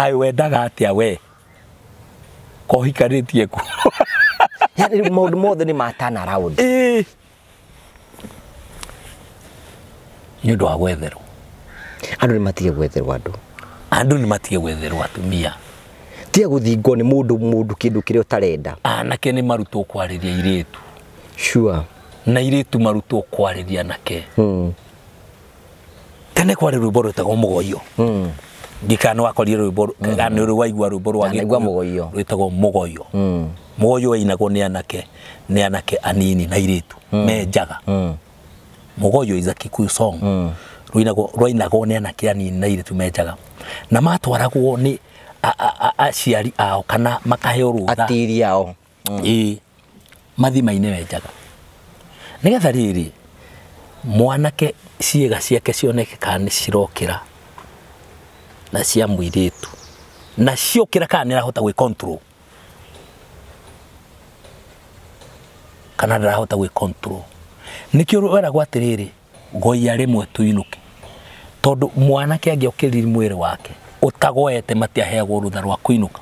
kai wendaga atä a we kohikarä tie ku maå ndå mothe nä matana nä å ndå wa gwetherwo andå nä matige gwetherwo andå andå nä matige gwetherwo atumia tia gå thingwo nä må ndå må ndå kä ndå kä rä å tarenda anake nä marutwo kwarä ria irä tu sure. na irä tu marutwo kwarä ria anake hmm. tene kwarä rwä mbo rwetagwo må goio hmm ndirikana wakorire rwimbo kana nä å rä waigua rwä mbo rwagwa må goio rwätagwo må goio hmm. må goio ainagwo nä anake nä anake anini na irä tu hmm. menjaga må hmm. goio kikuyu song rwainagwo nä anake anini na irä tu menjaga na matwaragwo nä aciari ao kana makaheo atiri ao ä mathima-inä menjaga nä getha rä rä mwanake ciäga ciake cioneke kana nä cirokä ra na cia mwiritu na kira kana rahota gwi control kana rahota gwi control nikio weragwo atiriri goia rimwe tuinuke tondu mwanake angiokeriri mwiri wake utagoete matiaheagwo tha rwa kuinuka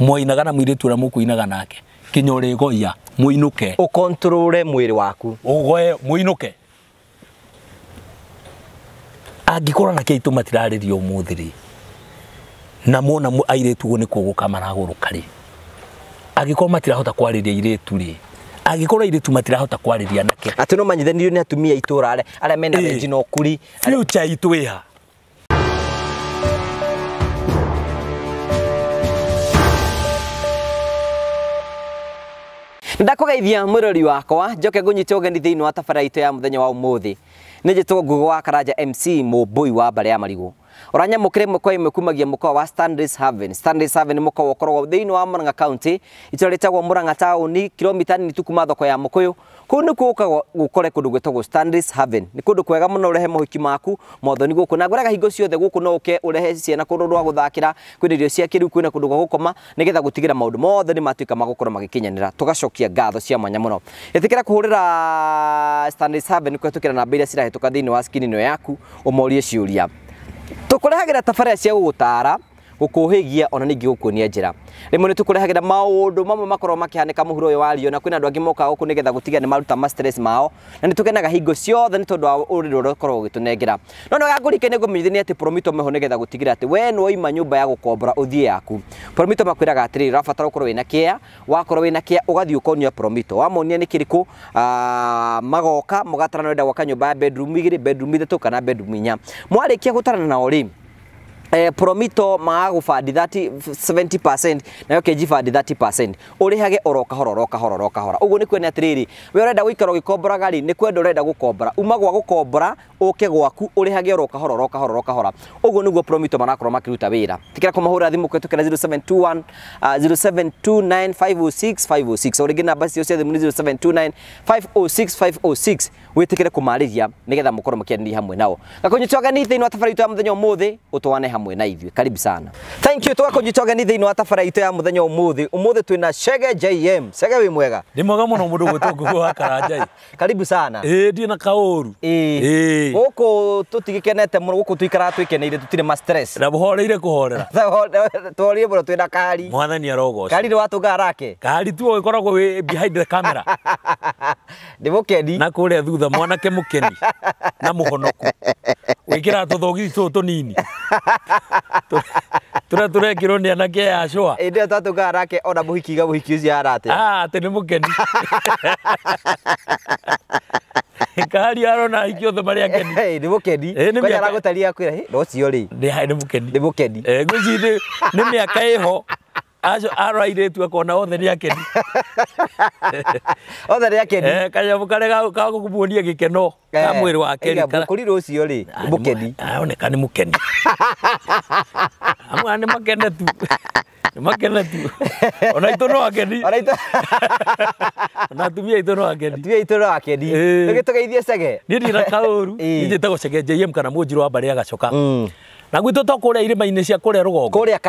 mwainaga na mwiritu uria mukuinaga nake kinya urigoia muinuke ukontrole mwiri waku ugoe muinuke angĩkorana kĩitũ matirarĩria ũmũthĩ rĩ na mona airĩtu guo nä kå gå ka maragå rå karä angä korwo matirahota kwarä ria airĩtu rä angä korwo airĩtu matirahota kwarä ria nake atä no manyithanärio nä atumia itå ra arä a mena renji na å kuri future ä ha ndakå geithia må wakwa njoke ngå nyite å geni thä wa tabara ya må thenya wa å må thä nä njä two ngugo wa karanja mc må mbå wa mbarä ya marigå oranyamå kä re mweko ä mwe kumagia må wa Standish Haven Standish Haven nä må koragwo thä inä wa Murang'a County itå rä tagwo Murang'a taåni kiromita nini tu kuma thoko ya må kå yå kå u nä kuo å kore kå ndå gwätagwo nä kå ndå kwega må no å rehe mahuki maku mothoni gå kå na ngorega hingo ciothe gå kå no å ke å rehe ciana kå ndå rwa gå thakä ra kwä na irio cia kä rä u kwä na kå ndå gwa gå koma nä getha gå tigä ra maå ndå mothe nä matuä ka magå korwo magä kinyanä ra tå gacokia ngatho cia mwanya må no ä tä kä ra kå hå rä ra kå hetå kä ra namba iria cirahätå ka thä inä wa skini ä yaku å morie ciå ria tå kå rehagä ra tabarä cia gå gå tara gukuhigia ona ningi gukuonia njira rimwe ni tukurehagira maundu mamwe makorwo makihanika muhuro uyu wario na kwina andu angi mokaga guku nigetha gutiga ni maruta ma stress mao na ni tukenaga hingo ciothe ni tondu wa uriri uria ukorwo ugitunengera no no gakurikia ni gumithi ni ati promito meho nigetha gutigira ati we ni waima nyumba ya gukombora uthie yaku promito makwiraga ati atiriri urabatara gukorwo wina kia wakorwo wina kia ugathie ukonia promito wamonia ni kiriku magoka mugatarana wenda gwaka nyumba ya bedroom igiri bedroom ithatu kana bedroom inya mwarikia gutarana nao rĩ eh, promito magagũbandi 70% nayo KG fund 30% ũrĩhage oro kahora oro kahora oro kahora ũguo nĩ kuonea atĩrĩrĩ we ũrenda gũikara ũgĩkomboraga rĩ nĩ kwenda ũrenda gũkombora uma gwa gũkombora ũke gwaku ũrĩhage oro kahora oro kahora oro kahora ũguo nĩguo promito marakorwo makĩruta wĩra tikira kũmahũra thimũ kũhetũkĩra 0721 uh, 0729506506 o rĩngĩ namba ciao cia thimũ nĩ 0729506506 wĩtĩkĩre kũmarĩria nĩgetha mũkorwo mũkĩaranĩria hamwe nao gakũnyitwagani thĩinĩ wa tabarĩ itũ ya mũthenya ũmũthĩ ũtwane hamwe hamwe na ithuĩ karibu sana thank you jitoga ni thĩinĩ wa tabara itũ ya mũthenya ũmũthĩ ũmũthĩ na Chege JM Chege wĩ mwega nĩ mwega mũno mũndũ gwĩtwo ngũkũ wa karanja karibu sana ĩĩ ndirĩ na kaũru ĩĩ gũkũ tũtigĩkenete mũno gũkũ tũikaraga twĩkeneire tũtirĩ ma stress na mũhoreire kũhorera tũhorie mũno twĩna kari mwathani arogoca kari nĩ watũnga rake kari tu ũgĩkoragwo wĩ behind the camera nĩ mũkeni na kũrĩa thutha mwanake mũkeni na mũhonoku wĩkĩraga tũthogithi tũtũ tũnini tå rekä rwo nä anake yacwa ä ndä ä yo tatå ngaga nake ona må hiki iga må hiki å cio aratä atä ah, nä må keni kari arona hiki othe marä akeni nä må keni kanyaragå taria kwä ra no cio rä nä må keni nä må keni eh, ngå ci nä mä aka ä ho acio ara airĩtu akona othe nä akeni othe nä akeni eh, kanyamå karä gagåmuonia gä keno ka eh, mwä rä wa kerikå ri rå cio rä må keni aroneka nä må keni amwe makene tu nä makene tu ona itå no akeni ona atumia itå no akeni atumia itå no akeni eh. nä gä geithie cege niä ndina kaå ru injä tegå cege jm kana må wa mbarä agacoka mm. na gwitå to kå rä a irä ma-inä cia kå rä a rå gongo kå rä a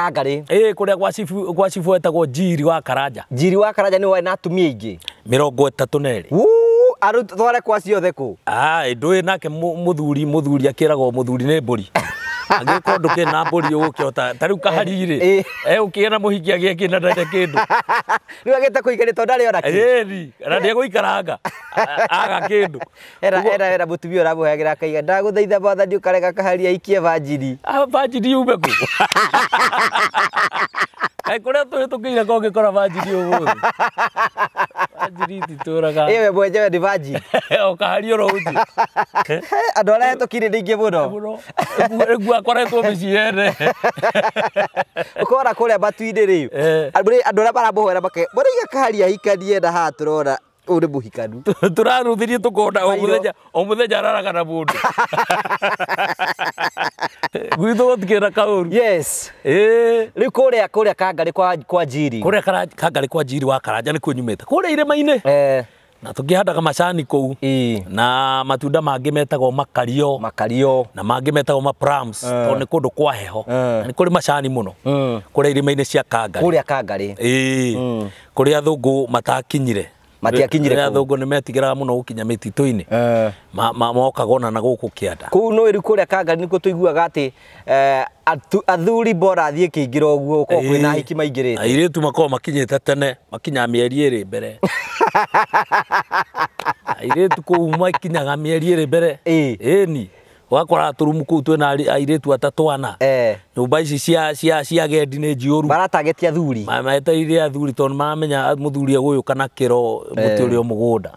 gwa gwa cibu etagwo jiri wa karanja jiri wa karanja nä na atumia aingä mirongo rongo neri nerä tware kwa ciothe kå ah, ndå ä nake må thuri må muthuri akä ragwo må thuri nä mbå ri angä korwo ndå na mbå ri å gå kä ota tarä u kaharirä eh, å eh. eh, kä na må hiki agä kä na ndarä kä ndå rä u agä te kå ona ri na ndä gå ikaranga aga kindu era era era tumia rabu ramå heagä ra kaiga ndagå thaitha mwathani å karega kaharia ikie banjiri ah, banjiri yume kå kuria tå tukä ire kongä kora vanjiri å gå vanjiri ititå raga ä we mwenjewe nä vanji å kahariå rå andå arä a hetå kirä nä må no rä akoretwo mä ciä ene å kora kå rä a matu rä u eh. arä a maramå hoera make må raiga hikanie na haha tå rona å rä må hikanu tå raruthirie tå konda o må thenya araraga na må ndå gwitå gåtikä kaå yes ä rä u kå rä a kå rä kwa jiri rä a kangarä kwa njiri wa karanja nä kuo nyumä te kå rä a irä ma-inä na tukihandaga macani kuu na matunda mangä metagwo makario makario na mangä metagwo ma prams uh. tondå nä kå ndå kwa heho uh. na kå rä macani må no uh. kå rä a irä ma-inä cia kangarä kå rä kå rä a thå ngå matakinyire matiakinyire na thungu ni metigiraga muno gukinya mititu eh. Ma moka gona na guku kianda kuu no ri kuria kangari ku tuigua gati eh, athuri bora athie kiingira uguo uko kwina eh, hiki maingirite tu makoragwo makinyite tene makinya mieri iri mbere ku makinya makinyaga mieri iri mbere ni wakora turumu kuu twina airitu atatwana eh. nyumba ici cia cia cia gendi ni njiuru maratagetia thuri maetaire athuri tondu mamenya muthuri eguyuka e. mm. na kiro muti uria mugunda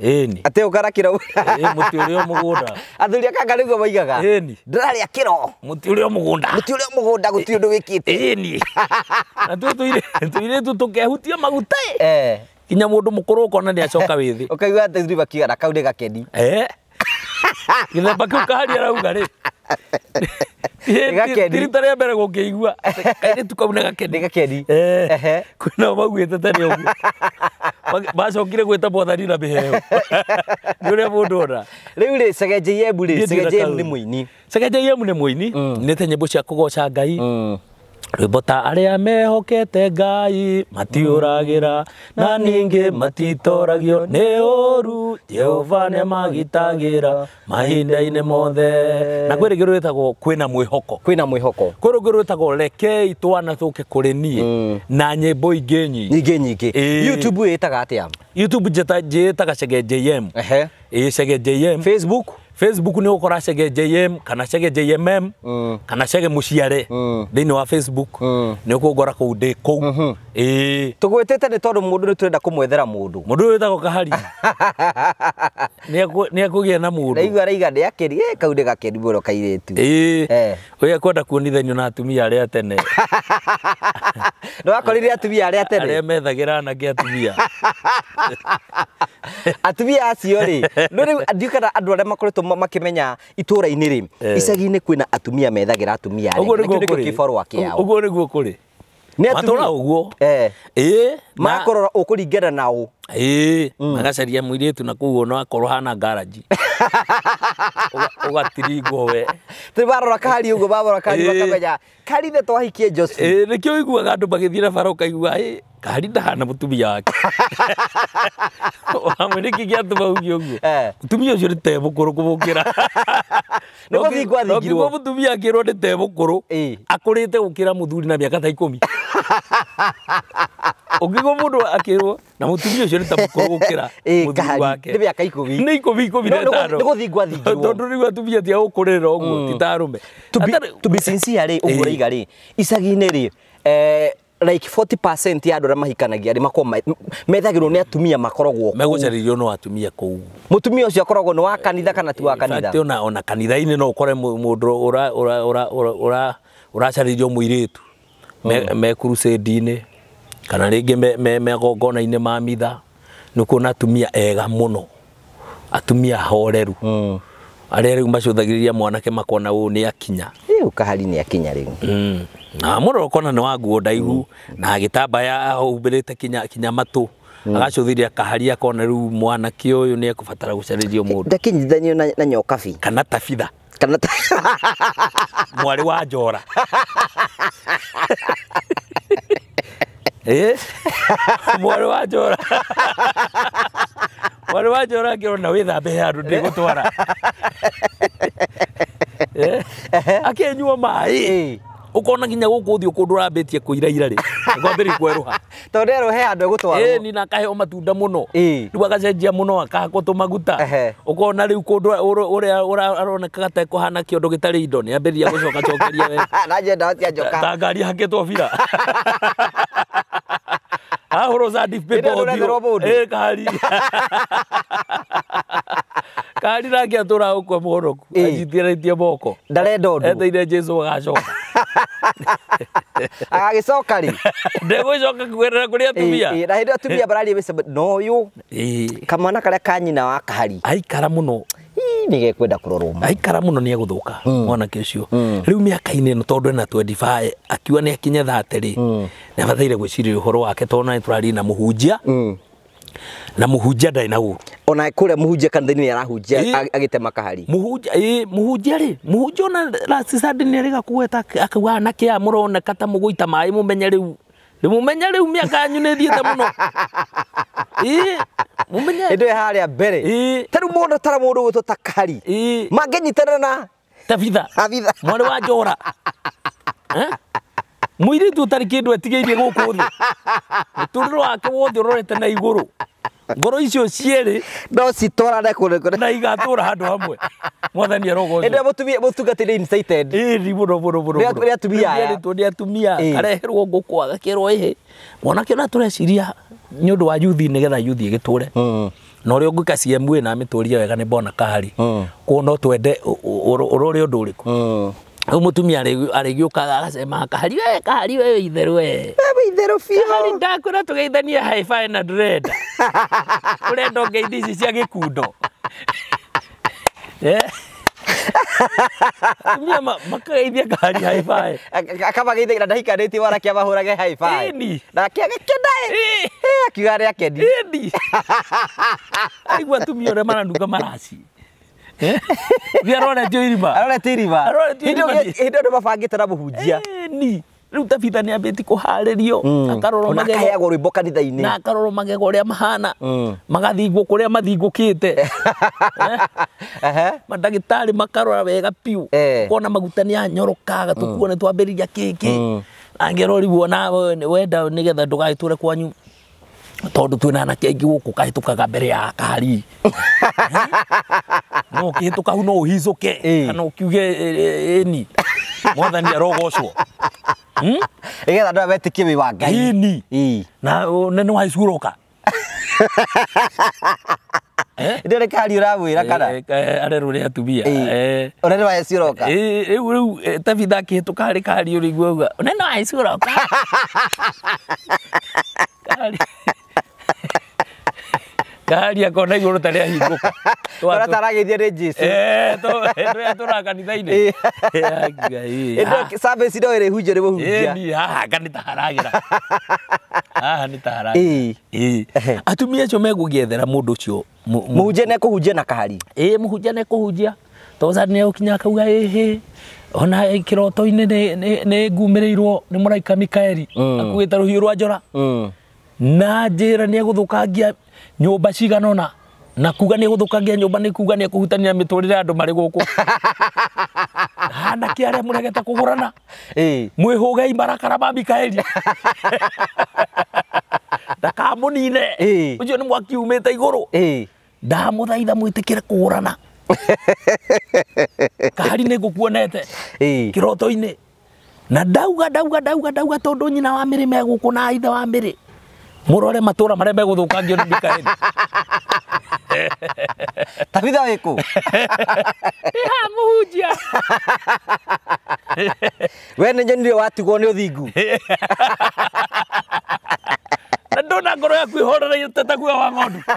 ĩni atä å kana kiro må ti å rä a må gå nda athuri akanga nä guo maigaga ĩni ndärarä a kä ro må ti å rä a må gå nda må ti å rä a må gå nda gå tu tå kehutia maguta nginya må mukuru må kå kona nä acoka wä thä å kaigua atä thuri makiugana kau eh githemba kä u karia arauga rä tirita rä a mbere gå ngä igua kairä tu kau nä gakeni kwä nao maguä te tene å guo macokire gwä ta mwathani na mä heo nä å rä a må ndå ona rä u rä cegenjeiem rä cegenjeiem nä må ini cegenjeiem nä må ini mm. nä te nyä mbå cia kå goca ngai mm rwimbo ta aria mehokete ngai matiuragira na ningi matitoragio ni uru jehova ni magitagira mahinda-ini mothe na kwä rä gä rå kwä na mwä hoko kwä na mwä hoko kwä rå ngä rå tagwo rekei twana tå ke kå rä niä na nyä mbo ingä nyingä youtube ä taga youtube taga cege jm ä cege jm facebook facebook nä gå kora cege jm kana cege jmm mm. kana cege må ciare mm. thä inä wa facebook mm. nä å kå ngora kå u ndä kå u -hmm. e... tå gwä tä te nä tondå må ndå nä tå renda kå mwethera må ndå må ndå å yå kahari nä akå gä e na må ndå raiga nä akä ri kau nä gakä ri må ro kairä tu å yä akwenda kuonithanio na atumia arä a tene nä wakorire atumia arä a tene arä a methagä ra anake atumia atumia acio rä no rä u ndiukana andå arä a makoretwo makä menya itå ra-inä rä icagi-inä kwä na atumia methagä ra atumia å guo nä guo kå rä nä atå ra å guo ä makorora å kå ringana na å ĩĩ mm. magacaria mũirĩtu na kũu ona akorwo hana ngaraji ũgatiringwo we twarora kari ũguo barora kari makamenya kari nĩ twahikie Joseph ĩĩ nĩkĩo ũiguaga andũ magĩthiĩ na bara å ĩĩ kari ndahana mũtumia wake hamwe nĩkĩ gĩatũma uge akä eh. mũtumia ũcio nĩ kå rå akå rä te gå kä ra må thuri na aka ta mi ungigwo mundu akirwo na mutumia ucio ni ta mukuru gukira muthuri wake ni miaka ikumi ni ikumi ikumi na tano ni guthingwa thingirwo tondu riu atumia tia gukuririra uguo mm. ti ta arume to be sincere ri uguo raiga ri icagi-inĩ ri eh, like 40% ya andå arä a mahikanagia rä makorwo methagä rwo nä atumia makoragwo megåcarĩrio no atumia kå u mũtumia å cio akoragwo nä wa kanitha kana ti wa eh, kanitha ona kanitha-inä no å kore må ndå å racarĩrio må irä tu mekurucändi-inä mm kana rĩngĩ megongona-inĩ ma mitha nĩ kuona atumia ega mũno atumia horeru mm. arĩa rĩu macũthagĩrĩria mwanake makona ũũ nĩ akinya rĩu kahari nĩ akinya rĩu mm. na mũrora ũkona nĩ wa nguo ndaihu mm. na na ya humbĩrĩte kinya, kinya matũ Mm. agacũthĩria kahari akona rĩu mwanake ũyũ nĩ ekũbatara gũcarĩrio mũndũ ndakinyithanio na, na nyokabi kana tabitha kana ta... mwarĩ wa njora mwarä wa njora mwarä wa njora angä rona wä thambe he andå ndä gå twara akä nyua maä ukona nginya guku thi kundu rambitie kuiraira ri gwambiri kweruha tondu ero he andu egutwara eh ni na kaheo matunda muno riu agacenjia muno akahakwo tumaguta ukona riu kundu uria aroneka gate kuhana kiondu gitari indo ni ambiriria gucoka cokeria we na njenda atia njoka ta ngari hakitwo bira ahoro za deep purple odio eh kari kari kua må ukwe muhoroku ajitiratie boko ndarenda å etheire jesu agacoka agagä coka agagicoka ri ndegwicoka kugerera rä atumia na hä ndä atumia eh. bararia no yu kamwana a kanyina wa kari aikara muno nä gekwenda kå rorwo aikara må no nä egå thå ka hmm. mwanake å cio hmm. rä u mä aka-inä no tondå ena akiuga nä akinye thate ri hmm. nä abataire gwä cirä å horo wake tondå nä tå na må hunjia na muhunjia ndarä na uru ona kuria muhunjia kanithaini nä arahunjia agitema kahari muhunjia ä muhunjia rä muhunjia ona last sunday nä arä gakugweta akauga anake aya må roneka ta må gå ita maä må ndimumenye riu miaka yanyu ni thiite muno mumenye indu haria mbere tariu mundu tara mundu gwitwo ta kari manginyitanira na tabitha mwari wa njora muiritu utari kindu etigiirie guku thi muturiro wake wothe urorete na iguru ngoro icio cierä no citwarane na igatå ra handå hamwe mwathani arogoä måtungati nä ĩri må no må nä atumia areherwo ngå kw agakä ĩhä mwanake ona tå reciria nä å ndå wa yuthi nä getha yuthi gä tå re hm. na å rä a å ngä kaciemue na mä tå ria wega nä bona kahari hm. koguo no twende å rå rä å ndå å rä kå u mutumia arigiukaga agasema kahari we kahari we itheru we itheru biũ kahari ndakwĩra tũgeithanie haibae na ndũrenda ũrenda ngeithi ici cia gä eh? tumia makageithia kahari haibae akamageithagira ndahikanĩtie wara kĩa mahũrage haibae nake agĩkendaĩ akiuga arĩa kendi aigua atumia ũrĩa maranunga maraci vi aroretio irima aroretio irima hindi andu mabangite na muhunjia eh, ni riu tabitha ni ambiti kuharirio mm. akarorwo magego akahegwo rwimbo kanitha-ini na akarorwo magego uria mahana mm. magathingwo kuria mathingukite eh? mandagitari makarora wega piu eh. kona maguta ni anyorokaga tukuone mm. twambiriria kiki angero riu ona wenda nigetha ndugaiture kwanyu tondu twina anake aingi guku kahitukaga mbere ya kari no ukihituka hau no uhizuke kana ukiuge ni mwathani arogocwo igetha andå arä a wetikie wä wa ngaini na nä waicuroka ndä rä kari å ragwä ra kana eh, eh, eh, arerwo rä atumia å nene waeciroka rä u rä u tabitha akä hä tå karä kari å rä iguauga å nene waeciroka ndaria kona igå rå tarä ahingå tå rataragä thie nä jesu tå ra kanitha-inä atumia acio megå gä ethera må ndå å cio må hunjia nekå hunjia na kahari ä må hunjia nekå hunjia toza nä å kinya akauga ähä ona kä roto-inä nä ngumä rä irwo nä må raika mikaeli mm. akuä ta rå hiå rwa njora mm. na njä ra nä egå thå kangia nyumba ciganona na kuga nä gå thå kagia nyå mba nä kuga ni kuhutania mä tå rä re andå marä gå kå kugurana arä a må regete kå gå rana mwä hå gei marakara ndakamå nine å cio nä mwaki umä te igå rå ndamå thaitha mwä tä kä re kå gå rana kari nä ngå kuonete kä roto-inä na ndauga dauga dauga dauga tondå nyina wa mä rä megå kå na ithe wa mä rä murore matura maria meguthukangio ni mikaeli tabitha wiku ya muhunjia we ni nyonire watigwo ni uthingu na ndona ngoro ya kwihorera teta kuoya wa ng'ondu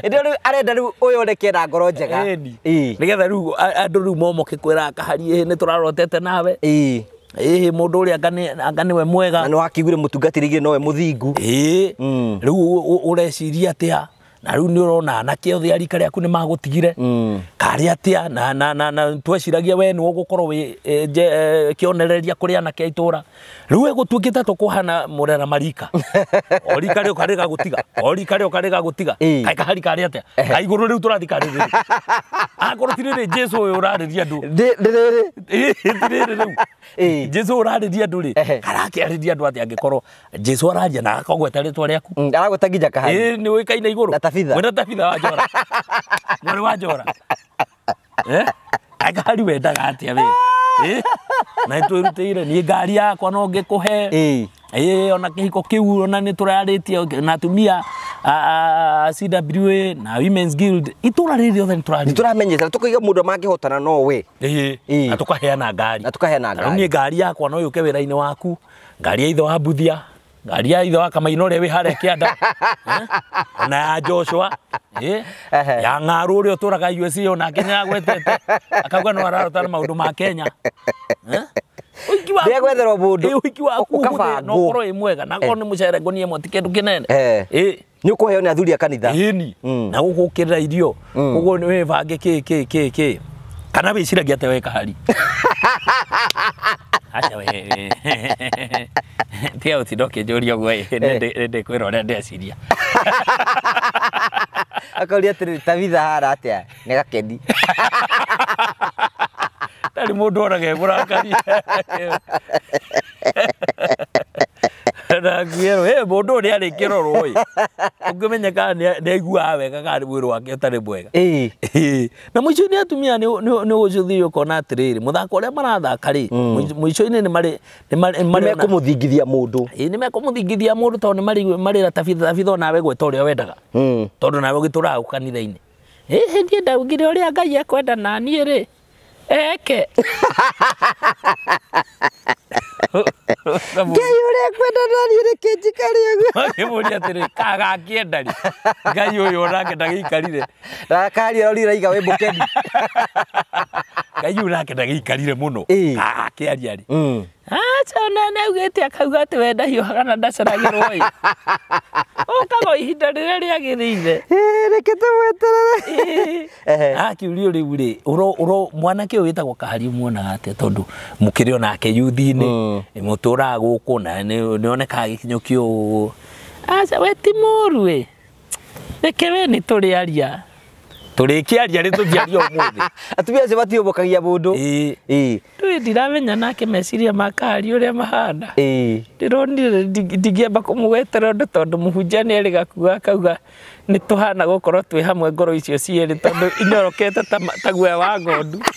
ĩndĩ rĩu arenda rĩu ũyũ reke na ngoro njega nĩgetha rĩu andũ rĩu momoke kwĩra kahari nĩ tũrarotete nawe ä må ndå å rä a anga nä we mwega na nä wakiugire må tungatä rä igä re nowe må thingu ä mm. rä u å reciria atä a na rä u nä å rona anake othe arika rä aku nä magå tigire karä atä a mm. na tweciragia we nä wågå korwo e, e, kä onereria kå rä anake itå ra rä u egå tuä kä te tå må rera marika o rika rä å karä ga gå tiga o rika karä ga gå tiga kaä kahari karä atä a kaigå rå rä u tå rathiä karä rä rä akorwo tirä rä jesu å yå å rarä ria andå tirä rä rä u jesu å rarä ria andå rä karakä arä ria andå atä angä korwo jesu araria na akagweta rä twa rä aku mm, aragweta nginya kahari nä å ä kaina igå rå tabitha wenda tabitha wa jora mwarä wa njora eh? ngari wendaga atä a eh? na nä twä rutä ire niä ngari yakwa no ngä kå eh ona kä hiko kä u ona nä tå rarä tie na atumia CWA na Women's Guild itå ra rä rä othe nä tå rarä tå ramenyete tå kaiga må ndå eh hotana nowe na tå kaheana na ngari niä ngari yakwa no yuke ke wä waku ngari ya ithe wa ngari ya ithe wa kamaina å rä a wä harä kĩanda ona ya joshua ya ng'aru å rä a å tå raga usa onake nä agwetete akauga no ararotana maå ma kenya nä agwetherwo må ndå wiki wakunokorwo ä mwega nakorwo nä må cere ngå mwe ti kä ndå kä nene nä å kå heo nä athuri a kanitha ĩni mm. na gå gå kä rä ra irio koguo mm. nä wä bange kä kä kä kana wä ciragia atä weka hari aca we tia uti doke jori kä njå ria å guo ndä kwä ra å rä a hara atä a nä tari tarä må ndå na nguero hä må ndå å rä arä kä rorwo ä å ngä menya nä aiguaga wega kana mwä rå wake å mwega na må ico atumia nä å cå thiä å kona atä rä rä må thako å rä a marathaka rä må ico-inä nä mekå må thingithia må ndå nä mekå må ra tabitha nawe gwä ta å rä a wendaga tondå nawe gä tå raga gå kanitha ndaugire å rä a ngai ekwenda naniä rä eke ngai å rä uria kwenda nani ri kinjikari uguo akimuria atiri kagakiendari ngai å yå ndagä uyu onake ndagiikarire raiga wä mbå keni ngai yaani å nake ndagäikarire må no akä ah, ah, aria rä mm. acona ah, nä augä te akauga atä we ndahiåhaga na ndaceragä rwo ä ihinda rä rä a rä agä rä ire reke tå mweterere akiurio rä u rä mwanake å yä tagwo kahari muonaga atä tondå må kä rä onake yuthinä må mm. tå raga gå kå na nä onekaga gä kinyå kä å we ti må ru ä reke we nä tå rä aria turikiaria ni tutiaria umuthi atumia acio matiumbukagia mundu ndui ndiramenya nake meciria makari uria mahana ndironire ndingiamba kumugwetera undu tondu muhunjia ni eriga gakuga akauga ni tuhana gukorwo twi hamwe ngoro icio cieri tondu inyorokete ta guoya wa ngondu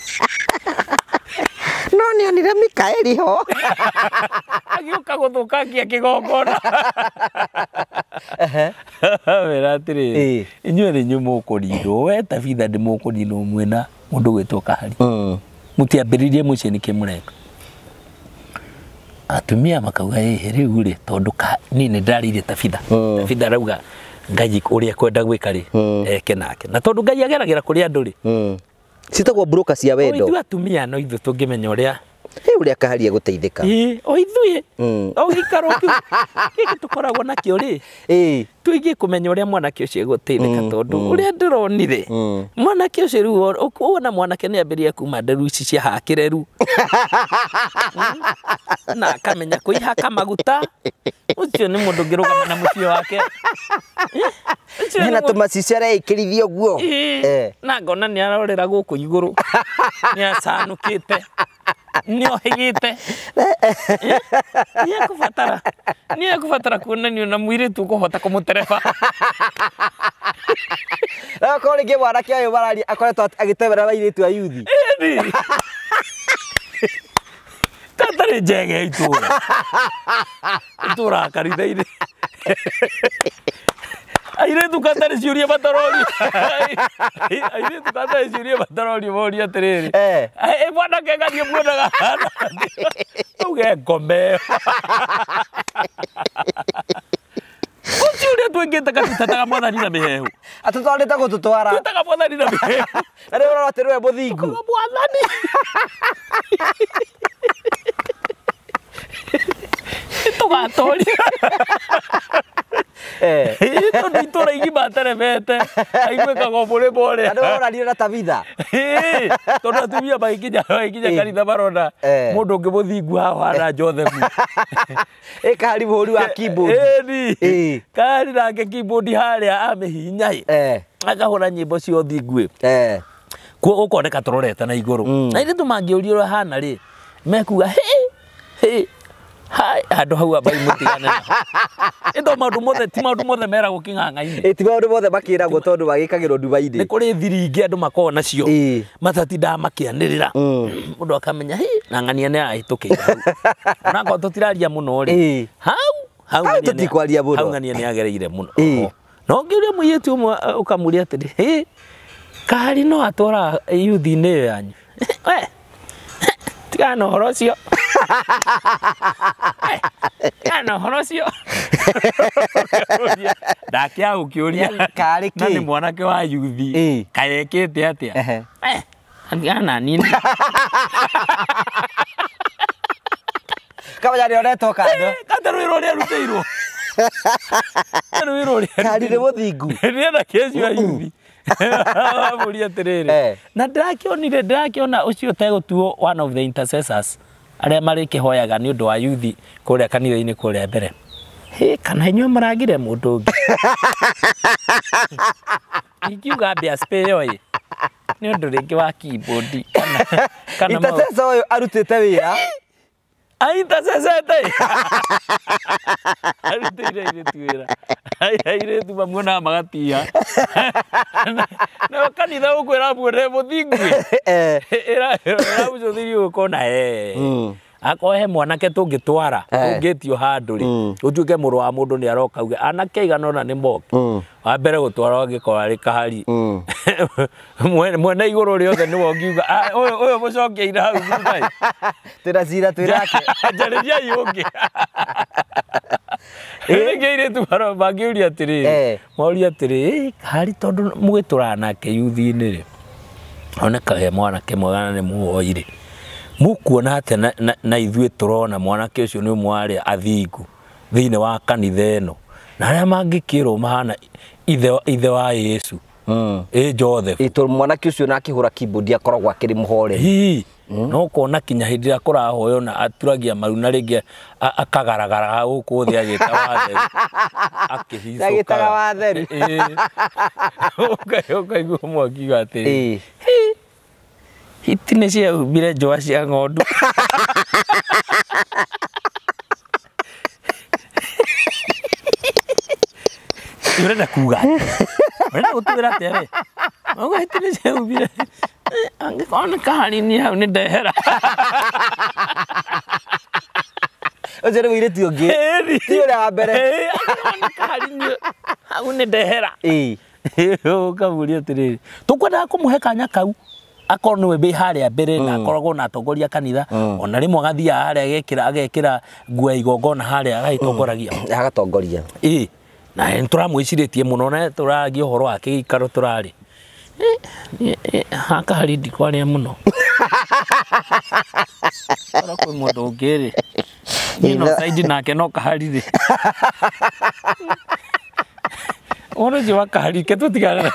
no nä onire mikaeli ho agä å ka gå thå kangia kä gongona wä ra atä rä inyuä rä inyuä må kå rirwo we tabitha ndä må kå rirwo mwena må ndå gwä two kahari må tiambä rä rie må ciä nä kä må reka atumia makauga ä rä u rä tondå ni nä ndarä irie tabitha tabitha rauga ngai å rä a kwenda gwä ka rä eke nake na tondå ngai ageragä ra kå rä andå rä citagwo brokers cia wendo ithu atumia no ithu tungimenya uria he uria kaharia guteithika ä o ithuä mm. o gä ikaro gä gä tå koragwo nakio rä tuigie kumenya uria mwanake ucio eguteithika Mwana mm, uria mm. ndironire mwanake ucio mwana kene mwanake ni ambirie kuma nderu ici cia hakireru na akamenya haka maguta ucio ni giro kama na mucio wake hena tumacicio areikirithia guo na gona ni arorera guku iguru ni acanukite niohigite niekubatara niekubatara kuonanio na mwiritu ukuhota kumutereba akorwo rĩngĩ mwanake ũyũ mararia akoretwo agĩtemerera airĩtu a yuthi tatarĩ njege itũra itũra kanitha-inĩ airĩtu katarĩ ciũria matarori airĩtu katarĩ ciũria matarori moria atĩrĩrĩ bwanake eh. gathiĩ muonaga uge ngome ũcio ũrĩa twĩkĩte gatitataga mwathani na mĩhehu atũtwarĩte gũtũtwara twĩtaga mwathani na mĩhehu na rĩu ũrora atĩrĩ we mũthingu mwathani tũgatoria ndå itå ra igima ateremete aiguäkaga må rä mbo rä aoranire na tabitha tondå atumia magäkinya eh. kanitha marona eh. må ndå å ngä må thingu hahana jothefu ä kari må hå ri wa ni kari nake kibodi harä a amä hinyaä eh. akahå ra nyä mbo cia å thinguä kuo å koneka tå rorete na igå rå mm. na irä tå mangä å ri å hana rä mekuga handå hau ambai må tigane ätho maå ndå mothe ti maå ndå mothe meragwo kä ng'ang'a-inä ti maå ndå mothe makä ragwo tondå magä kagä rwo ndubai-inä nä kå rä thiringä andå makoragwo nacio matatindaga makä anä rä ra må ndå akamenya hi na ng'ania nä ahätå kä onangorwo tå tiraria må no rä hau hau tå tikwaria må nohau ng'ania nä agereire må no no ngä å rä a må irä tu å mwe å kamå ria atä rä hä kari no atwara yuthi-inä ä yo yanyu tigana å horo å cio kana horo cio ndakä a gå kä å ria yaani, na nä mwanake wa yuthi kayekä te atä a atigana nini kamenya nä onetwo kando katarå rä arutä irwo rä rå rä må thingu nä ena keci wa yuthi mbå ri atä rä rä na ndä rakä onire ndä rakä ona å cio tegå tuo one of the intercessors arä a marä kä hoyaga nä å ndå wa yuthi kå rä a kanitha-inä kå rä a mbere hä kana inyuä maragire må ndå å ngä ingiuga mbiacipä ä yo ä nä å ndå rä ngä wa kimbodi kana, kana å yå arutä te wä ra a aitasecete arutire airĩtu wĩra airĩtu mamwe na magatia nayo kanitha ũkwĩra muone mũthingu ĩramũcũthirie ũgũkona ee akohe mwanake tungitwara eh. ungitio handu ri mm. utuike muru wa mundu ni aroka uge anake igana ona ni moke mm. wa mbere gutwara angikora ri kahari mm. mwene iguru ri othe ni wongiuga uyu ah, uyu mucokeire hau thutha twiracira twirake njariria yungi rĩngĩ airĩtu mangĩũria atĩrĩ eh. moria atĩrĩ harĩ tondũ mũgĩtũrana nake yuthi-inĩ rĩ onekaga mwanake mwega na nĩ mũwoirĩ mukuona atä na, na, na ithuä tå rona mwanake å cio nä å mwe a athingu thä inä wa kanitha ä no na arä a mangä kä rwo mahana ithe wa yesu ä hmm. joseph mwanake å cio na akä hå ra akoragwo akä rä må hore hihi hmm. no kona kinya hä ndä ä rä a kå rahoyo na aturagia maru na rä ngä akagaragara gå kå thä agä ta watheri akä hicåkaga watheri å mwakiuga Itu nih sih bila jawa sih ngodu. Ibu ada kuga. Mana utuh berat ya? Mau gak itu nih sih bila. Angkat kau nih kahani nih aku nih daerah. Oh jadi bila tuh gini. Hei, eh, tuh udah abis. Hei, eh, aku nih kahani nih aku nih daerah. Hei, oh kamu lihat ini. Tuh kau dah aku mau kanya kau. akorwo we mbä harä a mbere na mm. akoragwo na atongoria kanitha mm. ona rä mwe agathia harä a agekä ra nguo ya igongona harä a agagätongoragia mm. agatongoria na nä tå ramwä cirä tie må no na tå raragia å horo wa kä ikaro tå rarä haka harä må no ora kwä må ndå å ngä rä no saidi nake no kaharirä å rå njä ke tå tiganaa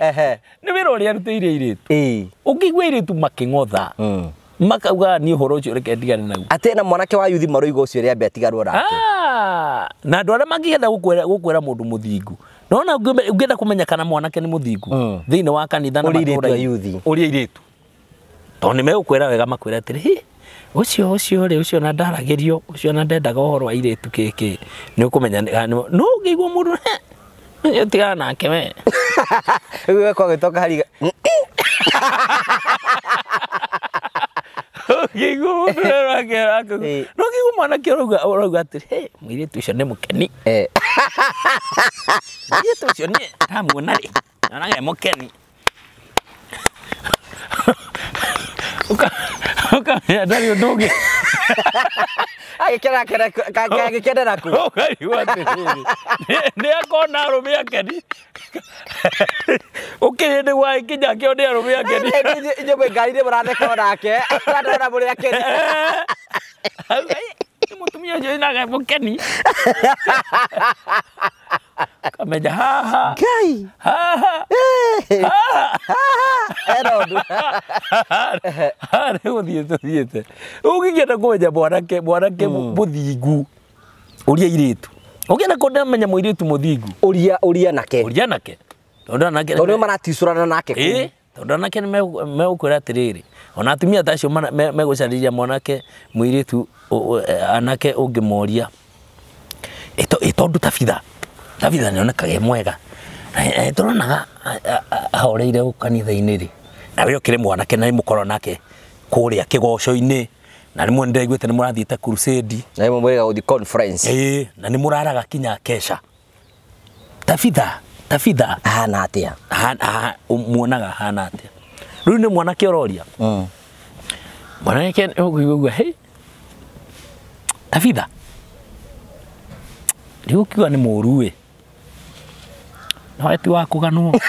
nä wä ra å rä a arutä ire irä tu å ngä igua irä tu makä ng'otha hmm. makauga ni horo cio reke ndigane naguo atä na mwanake wa yuthi maroiga å cio rä ambe atigarwo nake ah! na andå arä a mangäenda gå kwä ra må ndå må thingu nona å ngä kå menya kana mwanake nä må thingu hmm. thä inä wa kanitha å rä a irä tu to nä megå kwä ra wega makwä ra atä rä ucio ucio ri ucio na ndaragirio ucio na ndendaga uhoro wa iritu kiki ni ukumenya no ngiguo mundu tiga nake me we gwagitoka hariga gigu rake rake no gigu mwana ki roga roga atiri he muiritu ucio ni mukeni eh muiritu ucio ni tamuona ri na nage mukeni uka ndari å ndå å ngä agä kenera ku ũkarigwo atĩrĩrĩ nä akona arå mä akeni å kä rä ndä gwa kinya o nä arå mä akeni inyå mwä ngari nä må randekorwo nake andona må rä akeni eh. mutumia jo ina mukeni kameja ha. kai eh. ha. Ha ha. Ha ha. thiä ha. å ha. Ha enda kå menya mwanake mwanake må thingu å ria irä tu å ngä enda kå ndamenya må irä tu må thingu å ria nake å ria nake tondå nä o maraticå rana nake tondå anake nä megå kwä ra atä rä rä ona atumia ta acio megå carä mwanake må tu e, anake å ngä moria ä tondå tabitha tabitha nä onekage mwega e, e, tå ronaga ahoreire gå kanitha-inä rä na wä okire mwanake na må korwo nake kå rä a kä goco-inä na rä mwe nä ndaiguä te nä må rathiä te na na nä må raraga kinya keca tabitha tabitha ahana atia muonaga ahana atia riu ni mwanake ororia mm. mwanake ukuigua hei tabitha riu ukiuga ni muru we no ti wa kå ganwo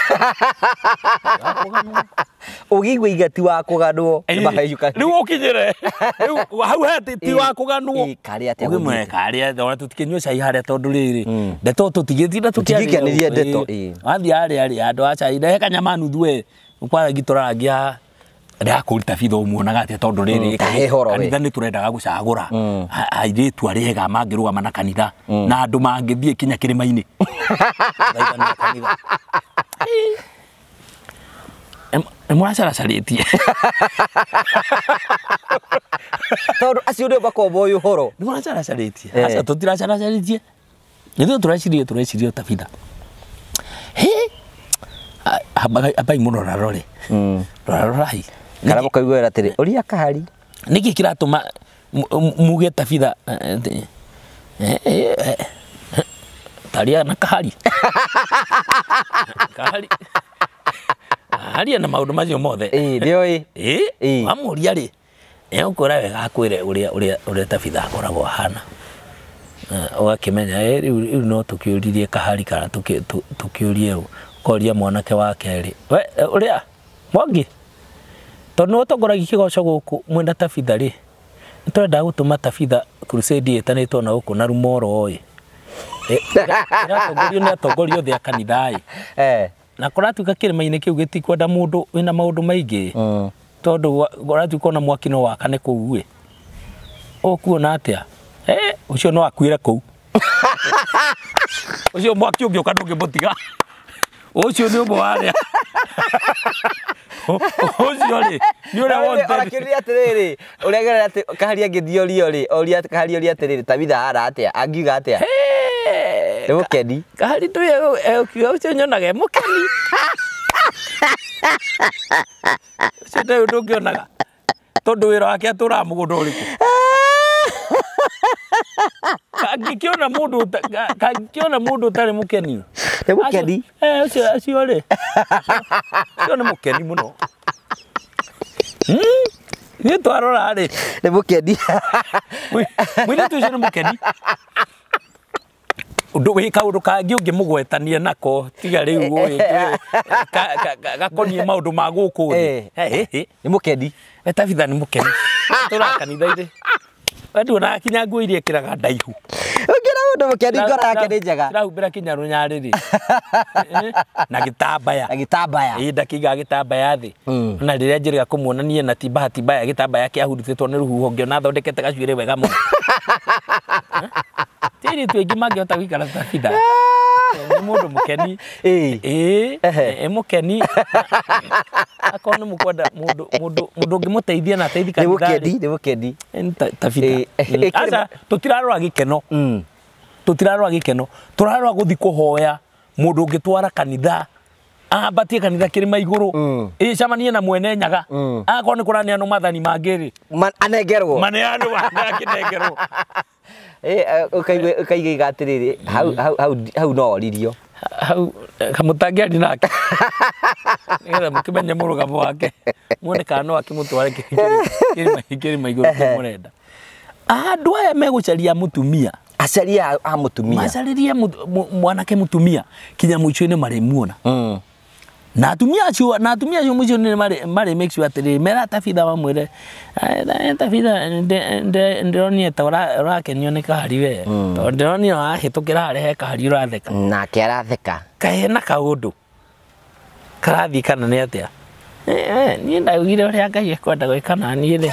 ugigwe igati wa kuganwo mahayuka riu ukinyire riu hau heti ti wa kuganwo karia te gwe karia ona tutikinywe cai haria tondu riri hmm. ndeto tutigitinda tukiaganirie ndeto wathi aria aria andu a cai rehe kanyama nuthu we ukwarangitora ndakũruta bitho muonaga atĩa tondũ hmm, rĩrĩ kanitha nĩ tũrendaga gũcagũra hmm. airĩtu arĩa ega mangĩrũgama na kanitha na andũ mangĩthiĩ kinya rä mainä nimuracaracarĩtie tondå acio nä makomba å yå horo nä mũracaracarĩtie eh. aca tå tiracaracarĩtie nä thuo tå recirie tå recirie tabitha hä ambai må rora rore rora hmm. rorai kana må kaiguera atä rä å ria kahari nä kä kä ratå ma muge tabitha eh, eh, taria na kahari aria na maundu macio mothe ndio ii wamuria rä nä agåkåra wega akwä re å rä a tabitha akoragwo ahana ågakämenya rä u no tå kä å kahari kana tå kä å koria mwanake wa kerä å rä mwangi tondå nä åtongoragia kä goco gå kå mwä na tabitha rä nä twendaga gå tå ma tabitha crusade ätanä na gå kå na rumoroä ä ratongorio nä atongorio othe a na karatuika kĩrĩma-inĩ kĩu gĩtikwenda wina wĩna maũndũ maingĩ tondũ karatuika ona mwaki no wakane kũu ĩ ũkuona atĩa ũcio no akuĩre kũu ũcio mwaki ũngĩũka ndũngĩmũtiga ũcio nĩ ũmwe warĩa ũcio rĩ nĩ ũrĩa wonteonakĩrire atĩrĩrĩ ũrĩa gerera kahari kaharia ngĩthiorio rĩ oria kaharia oria atĩrĩrĩ tabitha ara atĩa angiuga atĩa nä må keni ngari ndå å kiuga å cio nyonaga må keni å cio ndarä ndå ngä onaga tondå wä ra wake atå raga må gå nda å rä kå kangĩkĩona mũndũ kangĩkĩona må ũtarĩ å eh, nĩ mũkeni ũcio cio nä må nĩ må mũno hmm? niĩ twarora rĩ nĩ mũkeni mũirĩtu ũcio nĩ mũkeni wä ka ndå kangä å ngä må gwetania nako tiga rä u gakoniä maå ndå ma gå kå thä eh, eh, nä må kendi etabitha eh, nä må keni tå rakanitha-inä wenduonaga kinya nguo iria ä kä raga ndaihu ndå må kendi ngoro yake nä njega rahumbä kinya rå nyarä rä na gä tambaya na gä tambaya ä ndakä gä tambaya thä hmm. na rä rä a njä rä ga kå muonania na timbahatimbaya gä tambaya kä ahurutĩtwo nä rå huho ngä ona thondekete gacuä rä wega må ti tiri tu ingi mangihota guikara thabitha nä må ndå må keni ä må keni akorwo nä må kwenda må ndå ngä må teithia na ateithi kanithanä må keni tabitha mm. tå tirarora gä mm. keno tå tirarora gä keno tå rarora gå thiä kå hoya må ndå å ngä twara kanitha ambatie kanitha kirima iguru mm. icamanie na mwene nyaga mm. akorwo nä kå raneanwo mathani mangä rä anengerwo maneanwo akinengerwo ukaigiga atä rä rä hau no oririo hau kamutangäari nake nä må kä menye må rå gamo wake muone kana no akä må tware kä maigå rå må renda andå aya megå caria må tumia acaria a må tumia macaririe mwanake må tumia kinya må ico-inä marä muona mm na atumia acio na atumia acio mwicio nä marä make sure atä meratabitha mamwä re ntabitha ndä ronie ta å rakenio nä kahari we mm. tondå ndä ronie wahä tå kä ra harä he kahari å ratheka nake aratheka kahe na kaå ndå karathiä kana nä atä a niä ndaugire å rä a ngai ekwenda gwä kana ni rä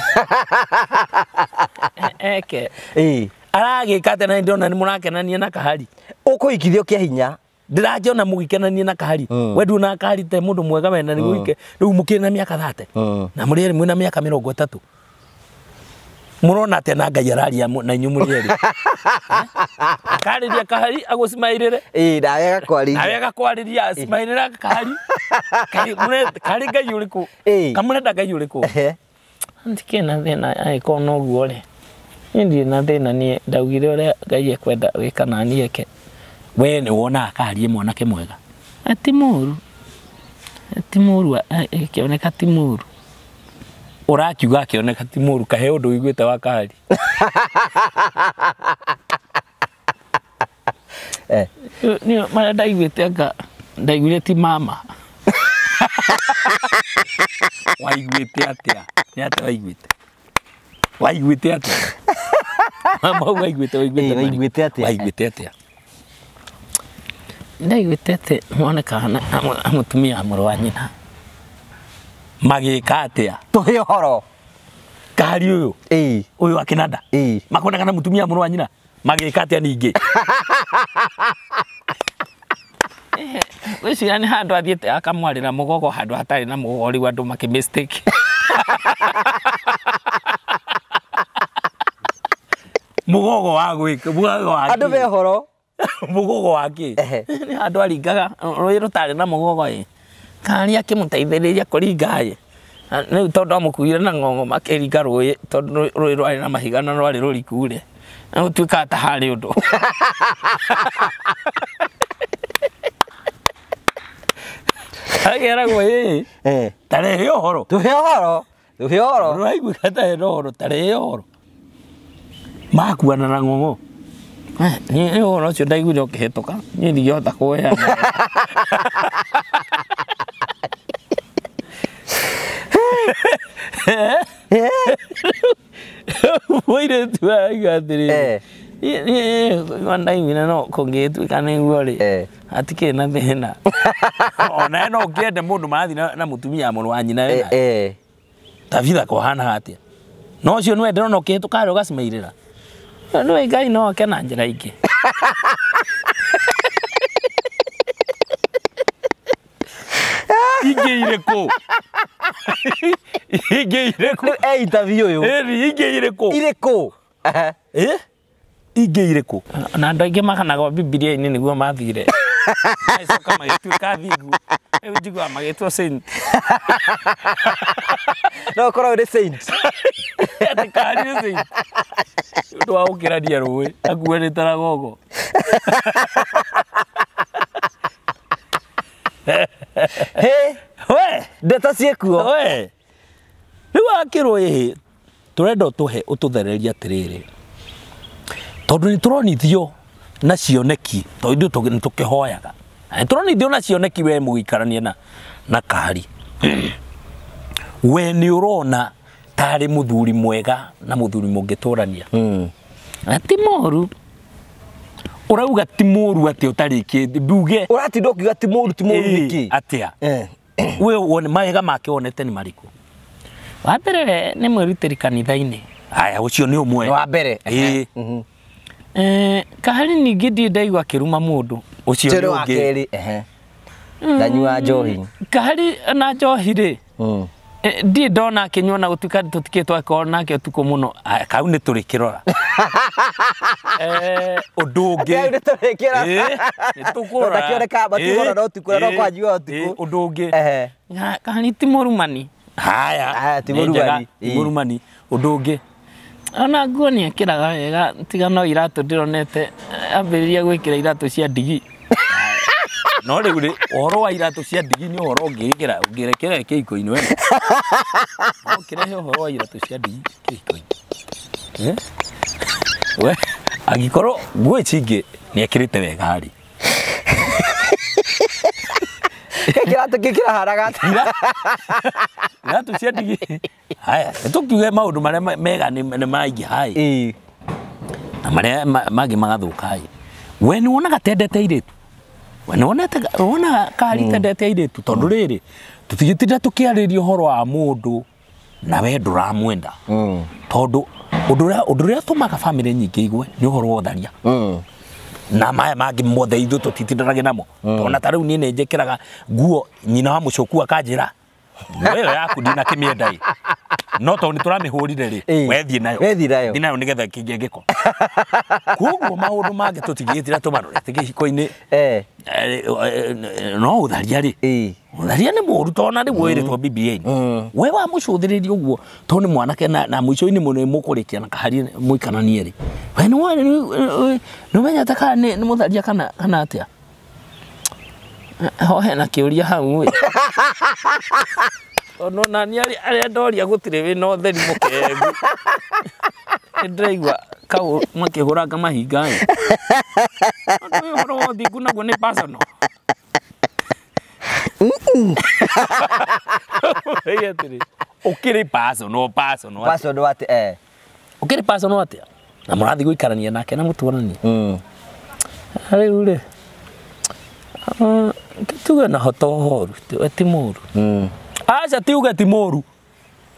e, eke aragä ka atä na ndä ona nä må rakenania na kahari å kå ikithio kä hinya ndiranjona mugikenanie na kari mm. we nduna kari te mundu mwega wena ni gwike riu mukiri na miaka mm. thate mm. na muri eri mwina miaka mirongo itatu murona atia na ngai araria na inyu muri eri eh? akariria kahari agucimairire nawe agakwariria nawe agakwariria acimairira kahari kahari kari ngai uriku kamurenda ngai uriku ntikiri na thina angikorwo noguo ri ni ndirĩ na thĩna niĩ ndaugire ũrĩa ngai ekwenda gwĩka na niĩ eke we nä wonaga mwana ke mwega ati muru ati muru må oneka ti må ru å eh, rakiuga akä oneka ti må ru eh, eh, kahe å ndå wiguä te wa kari marä a ndaiguä te anga ndaiguire ti mama waiguä te atä a nä atä waiguä te waiguä te atä a mama waiguä te waiguä te atä a nĩaiguĩte monekana mũtumia wa mũrũ wa nyina magĩka atĩa tũhe ũhoro kari ii uyu akinanda makonekana mũtumia wa mũrũ wa nyina magĩka atĩa ningĩ gwĩciria nĩ handũ athiĩte akamwarĩra mũgogo handũ hatarĩ na mũgogo rĩu andũ makĩmistake mũgogo wa gwĩka andũ be horo mugogo wake nä handå aringaga rå rå na mugogo ä kari akä må teithä ria kå ringaä nä tondå amå kuire na ng'ong'o makäringa rå tondå rå rwarä na mahiga na rwarä rå rikure na tuä kaga ta harä å ndå ageragwo ä ta rehe horo tå hä å horo tå hä å horo rå raiguä å horo makuana na ng'ong'o niä å horo å cio ndaiguire å kä hä tå ka niä ndingähota kweana mwire tu aiga atirä ndaimire no kå ngä tuä ka nä guo rä atikä na thä na onae no å kä ende må ndå marathiä na må tumia må rå wa nyina wena tabitha kå hana atä a no å cio nä wenderona å kä hä tå karä å gacimairä ra nä ngai no oke na njä ra ingä ingä irä kå ingä irä kå eitabi å yå ingä irä kå irä kå ingä irä kå na andå aingä makanagwo bibiria-inä nä guo mathire magĩcoka magĩtuĩka thingu rĩu njiguaga magä saint no ũkorwo ũrĩ atikariuci ndu wa gukirania ruwi akuanite na gogo we ndeta ciekuo we å tå thereria atä rä rä tondå nä tå ronithio na cioneki tondu ithuĩ nĩ tũkĩhoyaga tå ronithio na cioneki we må gä ikarania na kari we nä å rona tarä må thuri mwega na må thuri må ngä tå rania ti moru å rauga ti må ru atä å tarä kä nduge å ratinda å kiuga ti må ru ti må ru nä kä atä a mawega make wonete nä marikå wa mbere nä mwärutä ri kanitha-inä aya å cio nä å mwe wa mbere mhm. eh, kahari ningä ndiä ndaigua akä ruma må ndå å cio nä å ngä ndanyua njohi mm, na njohi rä mm. Eh, ndirä ndona akä na gå tuä tå tikä twakorwo nake å tukå må no kau nä tå rä kä rora å ndå å ngä nä tå rä kä roraå ndå å ngä kani ti må rumani haya må rumani å ndå å ngä ona nguo nä ekä raga wega tiga no iratå ndä ronete eh, ambä rä ria gwä kä ra iratå cia ndigi no rä u horo wa iratå cia ndigi nä horo ngä ngärekera kä hiko-inä we kä rehe horo wa iratå cia ndigi kä hiko-inä we angĩkorwo nguo ici ingĩ nĩ ekĩrĩte wega harĩ kĩratũ kĩ kĩraharaga iratũ cia ndigi haya nĩ tũkiuge maũndũ marĩa mega maingä haä na marä a marĩa mangĩ magathũkaĩ we nä wonaga tendete airĩtu wona wona kari tendete mm. airitu tondu mm. riri tutigitinda tukiariria horo wa mundu na we nduramwenda mm. tondu undu ria tumaga family nyingi igwe ni uhoro wa utharia na maya mangä mothe ithu tå titindarage namo tona ta rä u niä nä njä kä raga nguo nyina wa må cå ra wewe yaku ndina kä mä endaä no tondå nä tå ramä hå rire rä wethiä nayo nayo nä getha kä ngä ko koguo maå ndå mangä tå tigä tä tå marå rete gä hiko-inä eh, no å tharia rä å tharia nä må ru tona rä guo å ä rä two mba-inä mm. mm. we wa må cå thä rä ria å guo tondå nä mwanake na må ico-inä må må kå rä kia na kahari må ikananie rä we nä menya ta kana nä må tharia kana atä a hohe na ria hau tondå nani arä a ndoria gå tirä wä na å theri må kengu nä ndäraigua kaå makä hå ranga mahinga ä å horo wa thingu naguo nä pasano å kä rä atä å kä rä atä na må rathiä gå ikarania nake na må twarania mm. rä u rä tuge na hotohoru ti muru mm. aca tiuge ti muru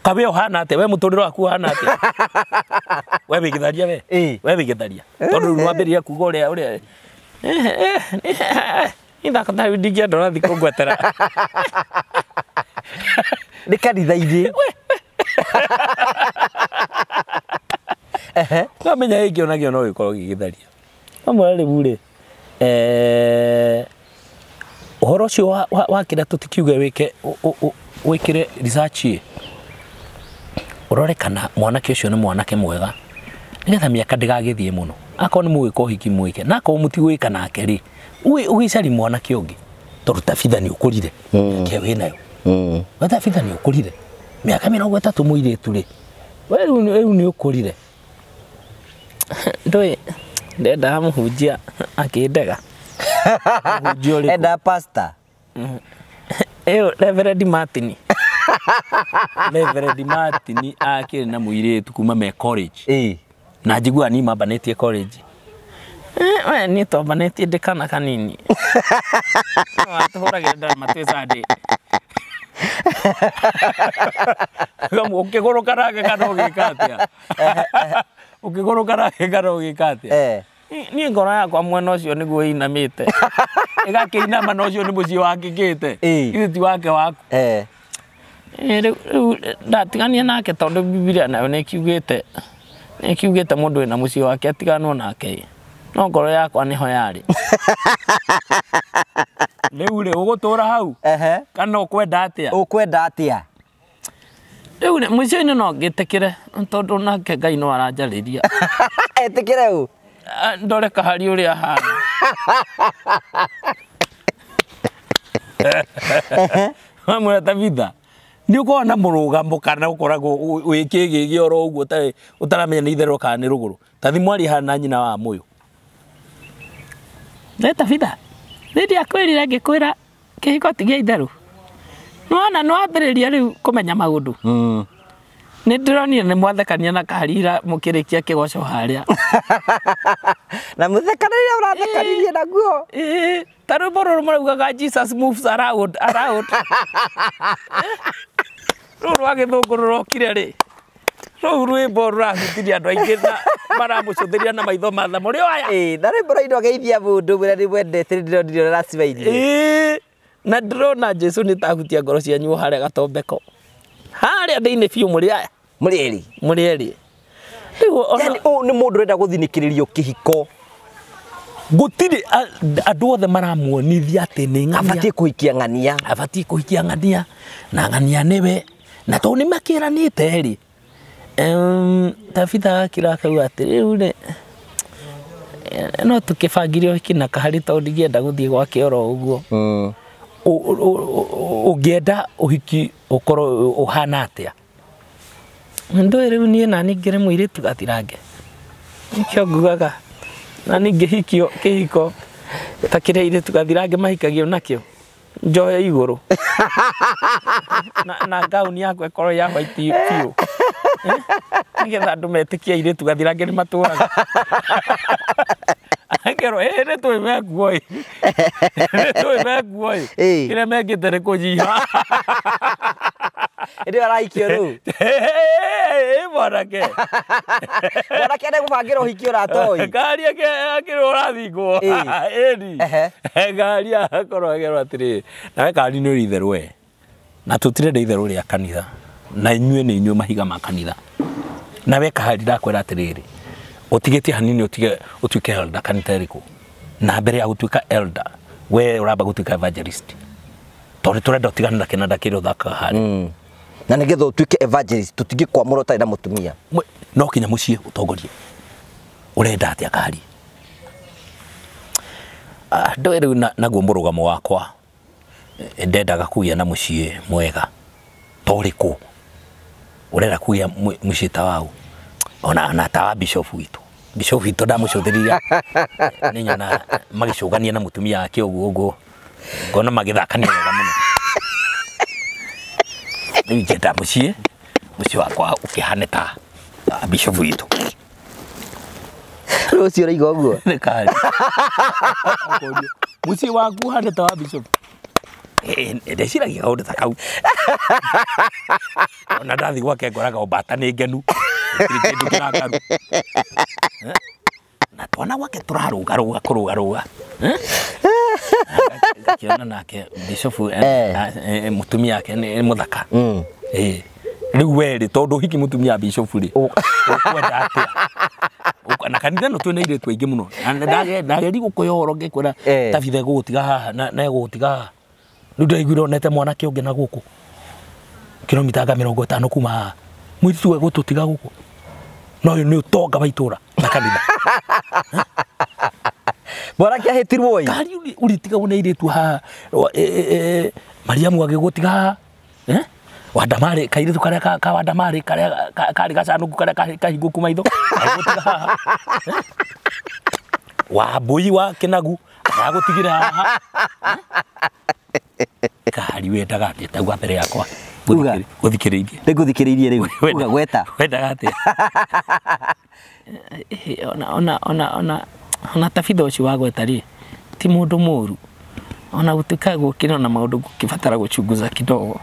kabe uhana atä we må tå rä re waku uhana atä we wä gä we we wä gä tharia tondå rä rä ria kuga å rä a å rä a ithako kå ngwetera nä kanitha-inä no menya ä ngä onagio no gä korwo gä gä tharia amwe rä u rä uhoro ucio kira tutikiuge wike wikire research urore kana mwanake ucio ni mwanake mwega nigetha miaka ndigagithie muno akorwo ni mwika hiki mwike na akorwo mutigwika nake ri ugicari mwanake ungi tondu tabitha ni ukurire ke winayo we tabitha ni ukurire miaka mirongo itatu muiritu ri we riu ni ukurire ndui ndendaga muhunjia akindega Eda pasta ä eh, eh, reverend martin reverend martin akirä na må tu kuma me college hey. na njiguaga ni mambanä college Eh, we ni to ndä kana kanini watå hå ragä ndarama twä candä å kä gå rå ka ragä kana å gä ka atä a å kä niä ngoro yakwa mwena å cio nä guo inamä te ä gakä inama na å cio nä må ciä wakä kä te ithu ti wake waku ndatigania nake tondå bibilia nayo nä kiugä te nä kiugä te må ndå wä na må ciä wake atiganwo nake no ngoro yakwa nä ho rä u rä å gå tå ra hau kana å kwenda atä a å kwenda atä a rä u må cio-inä no ngä tä kä re tondå nake ngai no aranjarä ria etä kä re u Ah, ndore kahari uri hana mamwira tabitha nä å korwo na må rå ukora kana gå koragwo wä kä gä gä oro å guo å taramenya nä ka kana nä rå gå rå hana na nyina wa må yå nä ne dia kweli rire ngä kwä ra kä hiko ti no itherå nä wona nä wambä rä ria rä u kå menya maå ndå hmm nä ndä ronire nä mwathekania na karira må kä rä kia kä goco harä a na må thekanäria å rathekanirie naguo ta rwä mbo rå rå må rwa gä thå ngå rå rokire rä rå u rwä mbo rå rahutirie andå aingä na maramå cå thä ria na maitho matha rä oaya na rwä mbo rainå geithia må ndå rä a nä mwendete nä ndĩronire rä racivairie na ndä rona jesu nä tahutia ngoro cianyu harä a gatombeko harä a thä inä biå må rä aya murieri ona yani u ni mundu renda guthinikiririo kihiko gutire andu othe maramuonithia ati ni ng'ania abatie kuhikia ng'ania abatie kuhikia ng'ania na ng'ania niwe na to ni makiranite ri um, tabitha akira akauga ati riu ri no tukibangire hiki na kahari to ndingĩenda guthie gwake oro ũguo mm. ũngĩenda ũhiki ũkorwo ũhana atĩa ndoä rä u niä nani ngä rä må irä tu atirange nĩkĩo ngugaga na nä ngä hikio kä hiko ta kä rä a irä tu gathirange mahikagio nakä o njoe igå rå na ngauni yakw ĩkorwo ya hwaiti biå eh? nä getha andå metä kia irä tu gathirange nä matå raga akerwo ä rä tå ä menguo ä tå ä menguo ä kä rä a mengä te nä kå nyiha Indi arai kioru. Eh mwanake. Mwanake ade gubangirwo hiki uratoi. Ngari yake akirwo urathingwo. Indi. Ngari akorwo agirwo atiri. Na ngari ni uritherwe. Na tutirenda itherwo ria kanitha. Na inyue ni inyue mahiga ma kanitha. Na weka hali ndakwira atiriri. Utigitie hanini utige utuike elder kanitha iriku. Na mbere ya gutuika elder we uramba gutuika evangelist tondu å utigane na kinanda kiria uthakaga hari mm na nigetha tuike evangelist tutige kwa murota na mutumia no kinya mucie utongorie urenda atia kari ah, eru na naguo murugamo wakwa eh, ndendaga kugia na mucie mwega toriku urenda kugia mucie ta wau ona na ta wa bishop witu bishop witu ndamucuthiriria ninyana magicugania na mutumia wake uguo guo ngona magithakania wega muno rä u njenda må ciä må ciä wakwa å kä ukihane ta bishofu witå rå cio raiga å guo må ciä waku hande ta wa ndeciragia kaå ndå ta kau ona ndathi gwake ngoraga mbata nä ngenu kä ndå kä rangaru na twana gwake tå rarå ga rå ga kå rå ga rå ga kiona nake bishofu eh, eh. eh, mutumia wake ni muthaka mm. riu we rĩ tondå hiki må tumia bishofu rĩ oh. na kanitha no twina iretu aingä må no ndageri gå kå ya horo ngä tabithe gå tiga haha negå gå tiga haha rä u ndäraiguire onete mwanake å ngä na gå kå kilomita nga mä rongo ä tano kuma haha mwä titu we gå tå tiga gå kå no nä å tonga ra na kanitha mwaraki ahitirwo i ngari uritigagwo nä airä tu ha e, e, e, mariamu agägåtiga eh? wandamari kairä tu karä a ka wandamari karä gacanå ku karä a kahingå ku maitho agåtiga haha wambui wa kinagu agå tigira haha ngari wendaga atä tagua mbere yakwa gå thikä rä irie rä irie rä uga eh, eh, ona ona ona ona ona tabitha ucio wagweta ri ti mundu muru ona gutuika gukira na maundu gukibatara guchunguza kidogo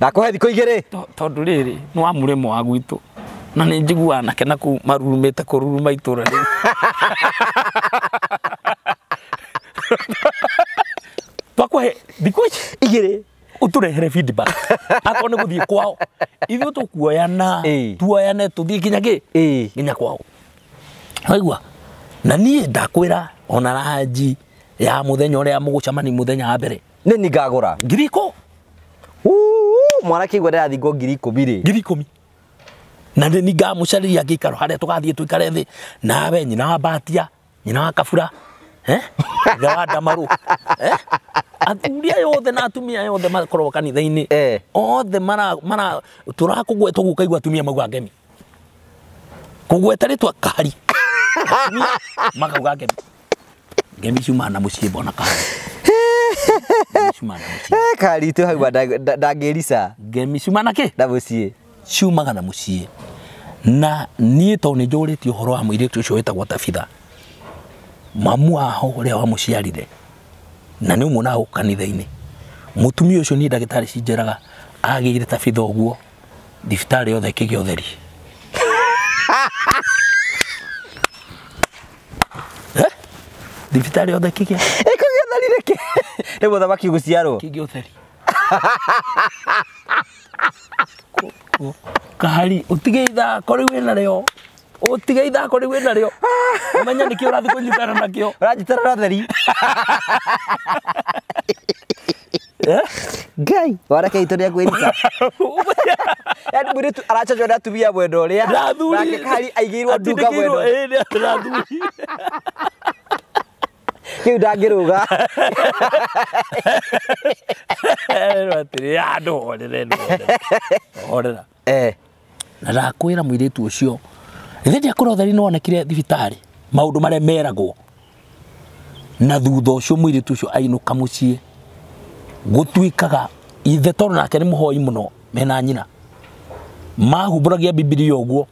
na thikå igä rä tondå rä rä nä wa må rä mo wa gwitå na nä njiguaga nake na kå marurumä te kå ruruma itå ra rä twakåhe thikå igä rä å tå rehere akorwo nä gå thiä kwao ithuä tå tuoyane tå thiä nginya kä nginya kwao waigua na niä ndakwä ona ranji ya muthenya uria mugucamani muthenya wa mbere nini ngagura ngiri ikå mwanake igua ndärathingwo ngiri ikå mi rä ngiri ikå mi na nä ningamå cariria ngä ikaro harä a tå gathiä tå ikare thä nawe nyina wa mbatia nyina wa kabura ithe wa ndamarå athuri aya othe na atumia aya othe makoragwo kanitha-inä ee. othe tå rakå gwetwo gå kaigua atumia maigua ngemi kå gweta rä twa kari makauga ngemi ciumana må ciä mbona karitå haua ndangä rica ngemi ciumana kä na må ciä ciumaga na må ciä na niä tondå nä njå rä tie å horo wa må irä tu å cio wä tagwo tabitha mamu aho å rä a wamå ciarire na nä å monaga gå kanitha-inä må tumia å cio niä ndagä tarä cinjeraga agä ire tabitha å guo thibitarä yothe kä gä å theri thibitarä o theki kä ä kå gä theri rä kä rä gå thamaki gå ciarwo kä ngä å kahari å tige ithako rä u wä narä o å tige ithako rä u wä narä o å menya nä kä å rathiä kå nyitana nakä o å ranyitana theri eh? ngai wareke itå nä akwärika yani mwä rä aracacwo nä atumia mwenda å rä a nake kahari aigä irwo nduka mwenda kä u ndangä rå ga atä horere horera eh. na ndakwä ra må irä tu å cio ithä ndä akå rotheri nä wonekire thibitarä maå ndå marä a meragwo na thutha å cio må irä tu å cio ainå ka må ciä gå tuĩkaga ithe tondå nake nä må hoi må no mena nyina mahumbå ragia bibiria å guo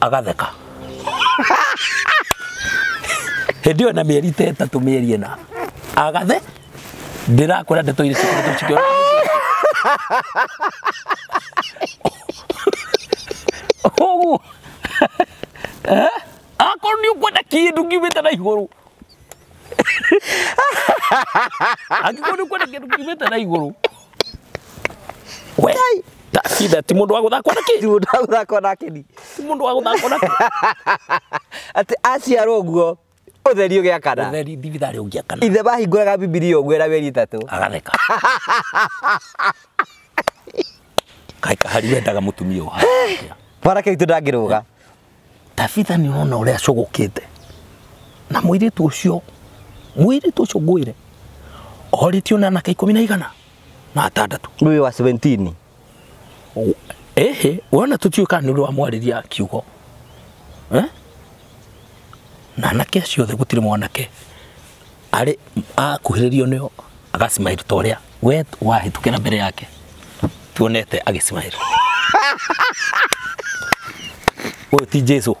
agatheka hindi yo na mieri ta itatu mieri ina agathe ndirakwira ndeto iri cikoretwo cikiona koguo akorwo nä å kwenda kä ndå ngiumä te na igå rå angäkorwo nä å kwenda kä ndå ngiumä na igå rå we tacitha ti må ndå wa gå thakwo na kä ti må ndå wa gå thakwo na kä ni ti må ndå wa gå thakwo na kä atä aciarwo guo utheri ugiakana utheri thibitarä ungiakana ithe bahingåraga bibiria ũguĩra weri itatũ agareka kahari wendaga mutumia å mwanake witå ndangä rå ga tabitha nä wona å rä a cågå te na mwä tu ucio mwä tu ucio ngwä re orä tie na anake ikå mi na igana na atandatå rä wa ähä wona tå tiå kana nä å rä wa mwarä ria kiugo eh? na anake acio othe gutire mwanake ari akuhiririo nĩo agacimahiru ta ũrĩa we wahĩtũkĩra mbere yake tuonete agĩcimahiru o ti jesu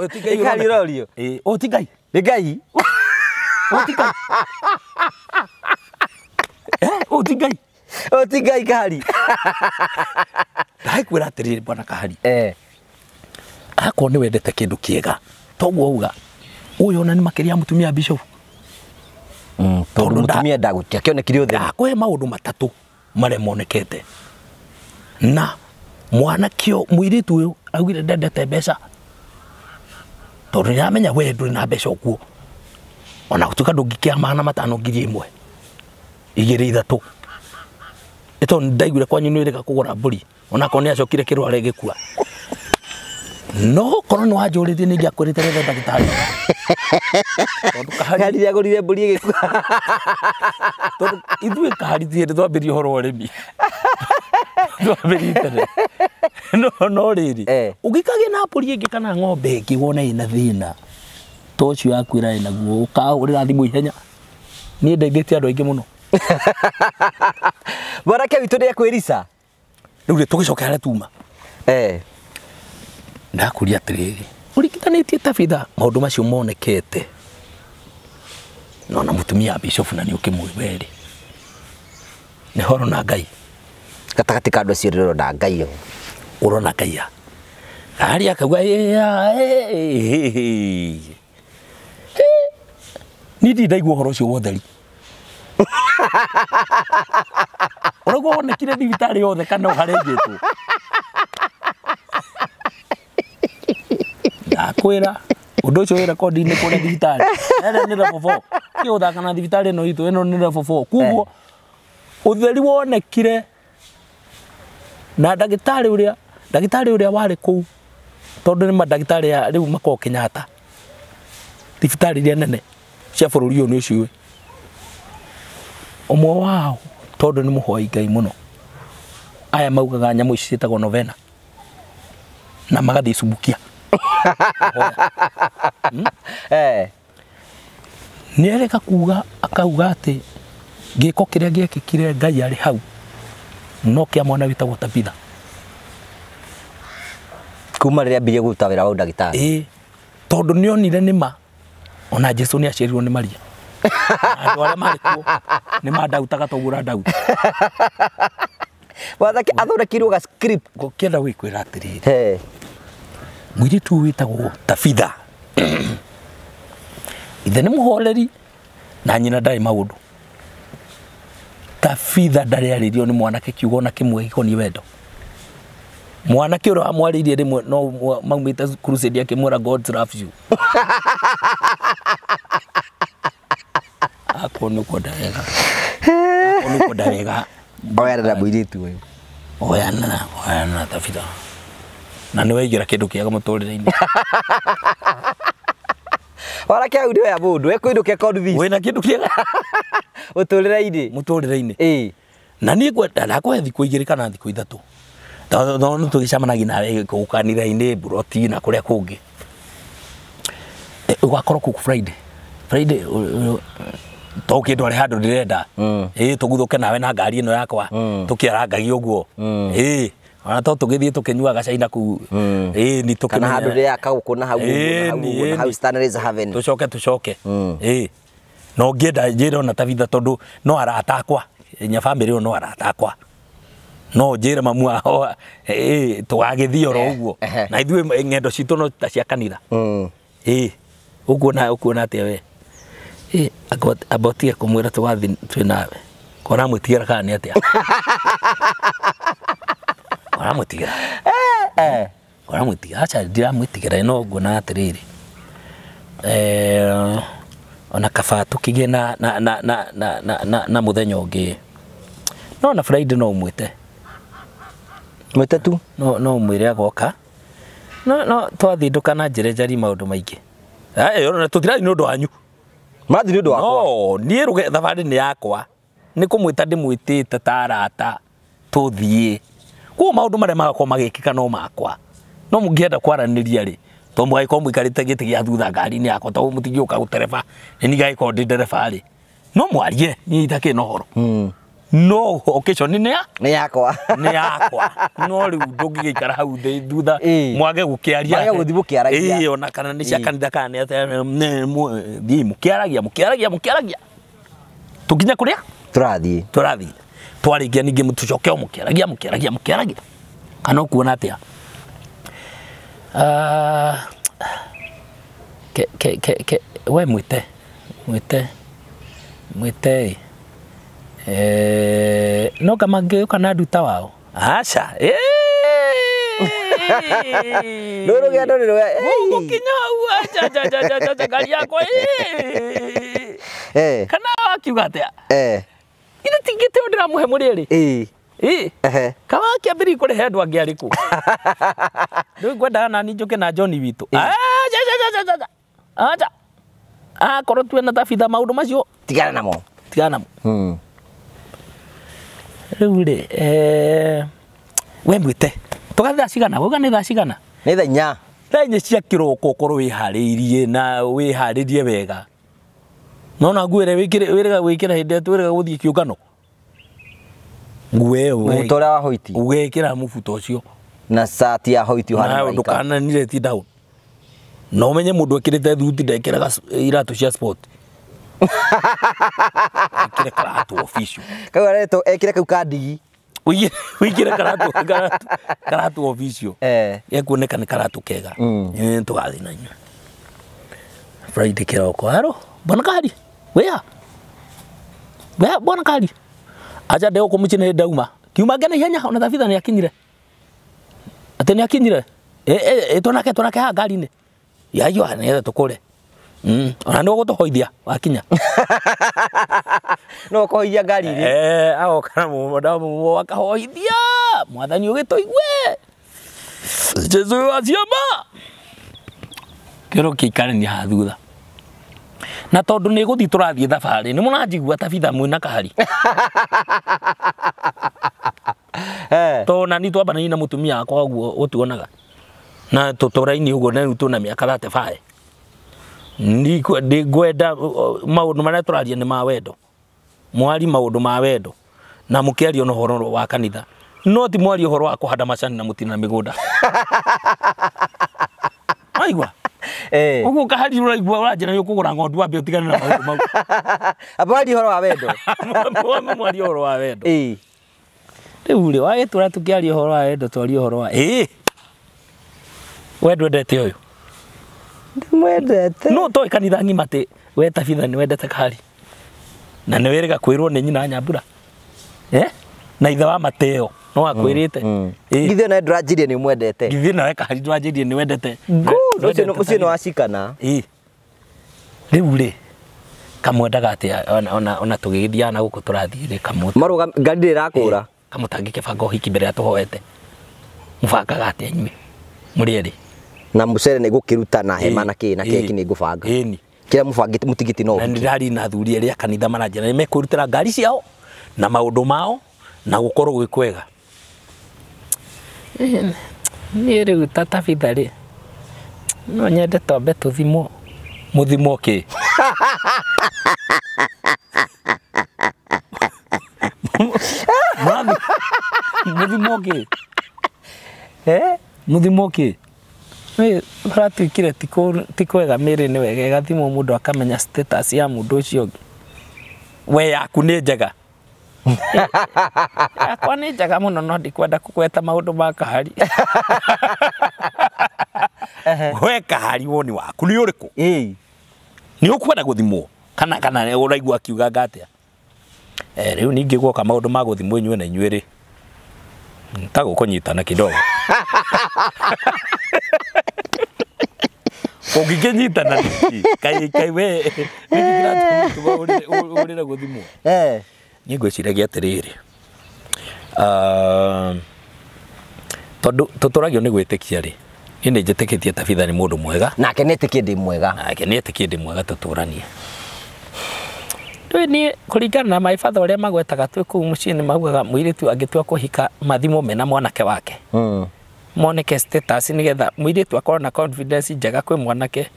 o ti ngai e o ti gai ni gai o ti ngai o ti gai o ti ngai kahari kwira tiri bona kahari eh akorwo nä wendete kä ndå kä ega toguo uga å yå ona nä makä ria må ya bishop mm, tondå må tumia ndagåtiakionekire å thndakåhe maå ndå matatå marä monekete na mwanakio mwirä tu å yå augire ndendete mbeca tondå nä aramenya we ndå na mbeca å kuo ona gå tuä ka magana matano ngiri ä mwe igä rä ithatå ä tondå ndaiguire kwanyu nä rä ga kå gå ra mbå ri onakorwo nä acokire kä rware gä kua no korwo ni wanjurithie ni ngiakwirite rethe ndagitari ngari ndagurire mburi kahari tondu ithuĩ kaharitie ndi twambirie ũhoro wa ũrĩmi twambirie tene no no rĩrĩ eh. ũngĩkagĩa na mbũri ĩngĩ kana ng'ombe ĩngĩ wona ĩna thĩna ta ũcio yakwĩra naguo ũkahũrĩra thimũ ihenya niĩ ndeithĩtie andũ aingĩ mũno mwanake witũ nĩekwĩrica tå gä tũgĩcoke harĩa tuma eh ndakuria atiriri uringithanitie tabitha maundu macio monekete nona mutumia bishofu na ni ukimwiberi ni horo na ngai gatagati ka andu acio rä na ngai å rona ngai a ari akauga ni ndaigua å horo å cio wotheri å raguo wonekire thibitarä yothe kana å ndakwira undu ucio wi rekondi ni kuria thibitari ere ni rebobo ki uthaka na thibitari ino itu ino ni rebobo kuguo utheri wonekire na ndagitari uria ndagitari uria wari kuu tondu ni mandagitari riu makoo kenyatta thibitari iria nene cia bururi uyu ni uciuwe umwe wao tondu ni muhoi ngai muno aya maugaga nyamu ici cietagwo novena na magathii cumbukia nä erega kuga akauga atä gä ko kä rä a gä kire ngai arä hau no kä a mwana wä tagwo tabitha kuma rä rä a mbirie gå ruta wä ra wau ndagä tarä ä tondå nä onire nä ma ona jesu nä aciarirwo nä maria andå arä a marä kuo nä mandautaga toguo randauta wathake athondekirwo gakä enda gä kwä ra atä rä rä mũirĩtu ũyũ wĩtagwo Tabitha ithe nä må horeri na nyina ndarĩ maũndũ Tabitha ndarĩarĩrio nĩ mwanake kiugo ona kĩmwe gĩkoniĩ wendo mwanake ũrĩa wamwarĩirie rĩmwe no maumĩte crusade akĩmwĩra God loves you ako nĩ kwenda wega ako nĩ kwenda wega oyanĩra å ũyũ oyanĩra oyanĩra Tabitha na ni waingä kindu kiega ndå kä ega må tå rä re-inä wara kä aurä oya må ndå ekwä ndå ke wä na kä ndå kä ega må tå rä re-inä må tå rä re-inä na niä ndakåhe thikå igä rä kana thikå ithatå nä tå gä camanagia nawe gå kanira-inä mburoti na kuria kungi a kå ngä friday friday to kä ndå arä handå ndä renda ä mm. tå guthå ke nawe na ngari ä no yakwa mm. tå kä arangagi å guo ä mm ona to tugithie tukinyuaga caina kuu mm. ä ni tukana handu rä rä akagå kå na hau hau tucoke tucoke ä no ngĩenda njĩre ona tabitha tondũ no arata akwa nya bamĩrĩ ĩyo no arata akwa no njĩre mamu ao ĩ tũgagĩthiĩ oro eh, ũguo eh. na ithuĩ eh, ng'endo citũ no ta cia kanitha hmm. ĩ ũkuona ũkuona atĩa we ĩ abotiga kũmwĩra tũgathiĩ twĩ nawe kona mwĩtigĩra kana nĩ atĩa ndamwitigira eh, eh. ndamwitigira aca ndiramwitigiraĩ no nguona atĩrĩrĩ eh, ona kafatu kige na na na na na na na na muthenyo ngi no na Friday no ũmwĩte mwite tu no no mwĩre agoka no no twathindũka na njĩra njari maũndũ maingĩ tũtirathi nĩ ũndũ anyu mathi nĩ ũndũ wakwa no ni ruge thabarĩ ni yakwa nĩ kũmwĩta ndĩmwĩtĩte ta arata tũthiĩ kuo maundu maria magakorwo magikika no makwa no mungienda kwaraniria ri to mũgagĩkorwo mũikarĩte gĩtĩ gĩa thutha ngari ni yakwa to mũtingĩũka gũtereba ni niĩ gagĩkorwo ndĩ ndereba rĩ no mwarie niĩ itakĩrĩ na ũhoro hmm. no occasion nĩ nĩ yakwa nĩ yakwa no rĩu ndũngĩgĩikara hau thĩ thutha mwage gũkĩaria mwage gũthiĩ mũkĩaragia ĩĩ ona kana ni nĩ cia kanitha kana nĩ atĩa thiĩ mũkĩaragia mũkĩaragia mũkĩaragia tũkinya kũrĩa tũrathiĩ tũrathiĩ twarikia ningi mutucoke mukiaragia mukiaragia mukiaragia kana kuona atia uh, ah, ke, ke, ke, ke, we mwite mwite mwite eh, no kama ngeuka na nduta wao aca eh no rugendo ni rwa gukinya u aca aca aca aca ngari yakwa kana wakiuga atia eh tigite å ndä ramå he må rä rä kawa kä ambä rä kå rehe andå angä arä kå rä u ngwendaga nani njå ke na johni witå aja akorwo tuena thabitha maå ndå macio tigana namo tigana namo rä u rä we mwä te tå gathi thaa cigana wauga nä thaa cigana nä thenya thaa inya cia kä roko korwo wä harä irie na wä harä rie wega nona na nguä re wä rega gwä kä ra hä ndä ä rega gå thiä kä å ngano nguä ä å hoiti ugä ra må buta å cio na sati ya hoiti ndukananire ti down no menye mundu ekirite thuti ndekiraga iratu cia sport ekire karatu official kau aretwo ekire kau kandigi wikire karatu karatu official eh ekuoneka ni karatu kega mm. ni tugathi na inyuĩ friday kiroko kari wea wea bwana kari aja ndeo kumuchina nä ndauma kiuma ngene ihenya ona thabitha nä akinyire atä nä akinyire e eh, e eh, eh, tonake tonake ha nä inĩ tå kå re ona tå hoithia wakinya no ũkohoithia ngari irĩ agokana mũmũ akahoithia mwathani ũgĩtũigue jesu wa ciama kĩro kä haha hathutha na tondu ni guthi turathie thabari ni munajigua tabitha mwina kahari to na ni twambanani na mutumia wakwa guo utuonaga na tuturaini uguo na riu tuna miaka thate bae ngwenda uh, uh, maundu maria turaria ni ma wendo mwari maundu ma wendo na mukiaria na horo wa kanitha no ti mwaria horo wa kuhanda macani na mutina migunda aigua Eh. uguo kahari uraigua uranjira nä å kå gå ra ng'ondu wambe å tigane na maå mau amwari horo wa wendo mwari horo wa wendo rä u rä wagä tå ra tå horo wa wendo twaria å horo wa ä wendwendete å yå ndimwendete no toä kanitha ng'ima atä we tabitha nä wendete kahari na nä wä rä ga kwä rwo nä nyina nyambura eh? na ithe wa mateo no akwirite mm, mm. githio na ndranjirie ni mwendete githio na weka hari ndranjirie ni wendete good ucio ni wacikana riu ri kamwendaga atä ona ona ona tugithia na gå turathie tå rathiä rä kamå ngari ndä rakå hiki mbere ya tå hoete må bangaga atä anyuä må rä erä na må cere nä gå hema na ki na keki ni ngå banga ä kä rä a no nä ndärari na thuri erä a kanitha maranjä na nä ngari ciao na maundu mao na gå gwikwega nää rä guta tabitha rä no nyende tombe tå thimå må thimå kä må thimå kä må thimå kä ä åratuä kire tikå ega mä rä nä wegega thimå må ndå akamenya ya må ndå å cio we yaku nä njega akwa nä njega må no no ndikwenda gweta maå ndå ma kahari we kahari woni waku nä å rä kå nä å kwenda gå thimwo kana kana å raigua akiuga atä a rä u ningä guoka maå ndå ma gå thimwo inyue na inyuä rä ta kå nyitana kä ndogo å ngä ngä nyitana kaĩ we nĩkĩkĩratũma gå thimwo niĩ ngwĩciragia atĩrĩrĩ ah, tondũ rä nĩ gwĩtĩkia rĩ niĩ nĩ njĩtĩkĩtie tabitha nĩ mũndũ mwega nake nĩ etĩkie ndĩ mwega nake nĩ etĩkie ndĩ mwega tũtũranie ndũĩ niĩ kũringana na my father ũrĩa magwetaga twĩ må mũciĩ nĩ maugaga tua kå hika mathimwo mena mwanake wake mm. moneke status nĩgetha tu akorwo na confidence njega kwä mwanake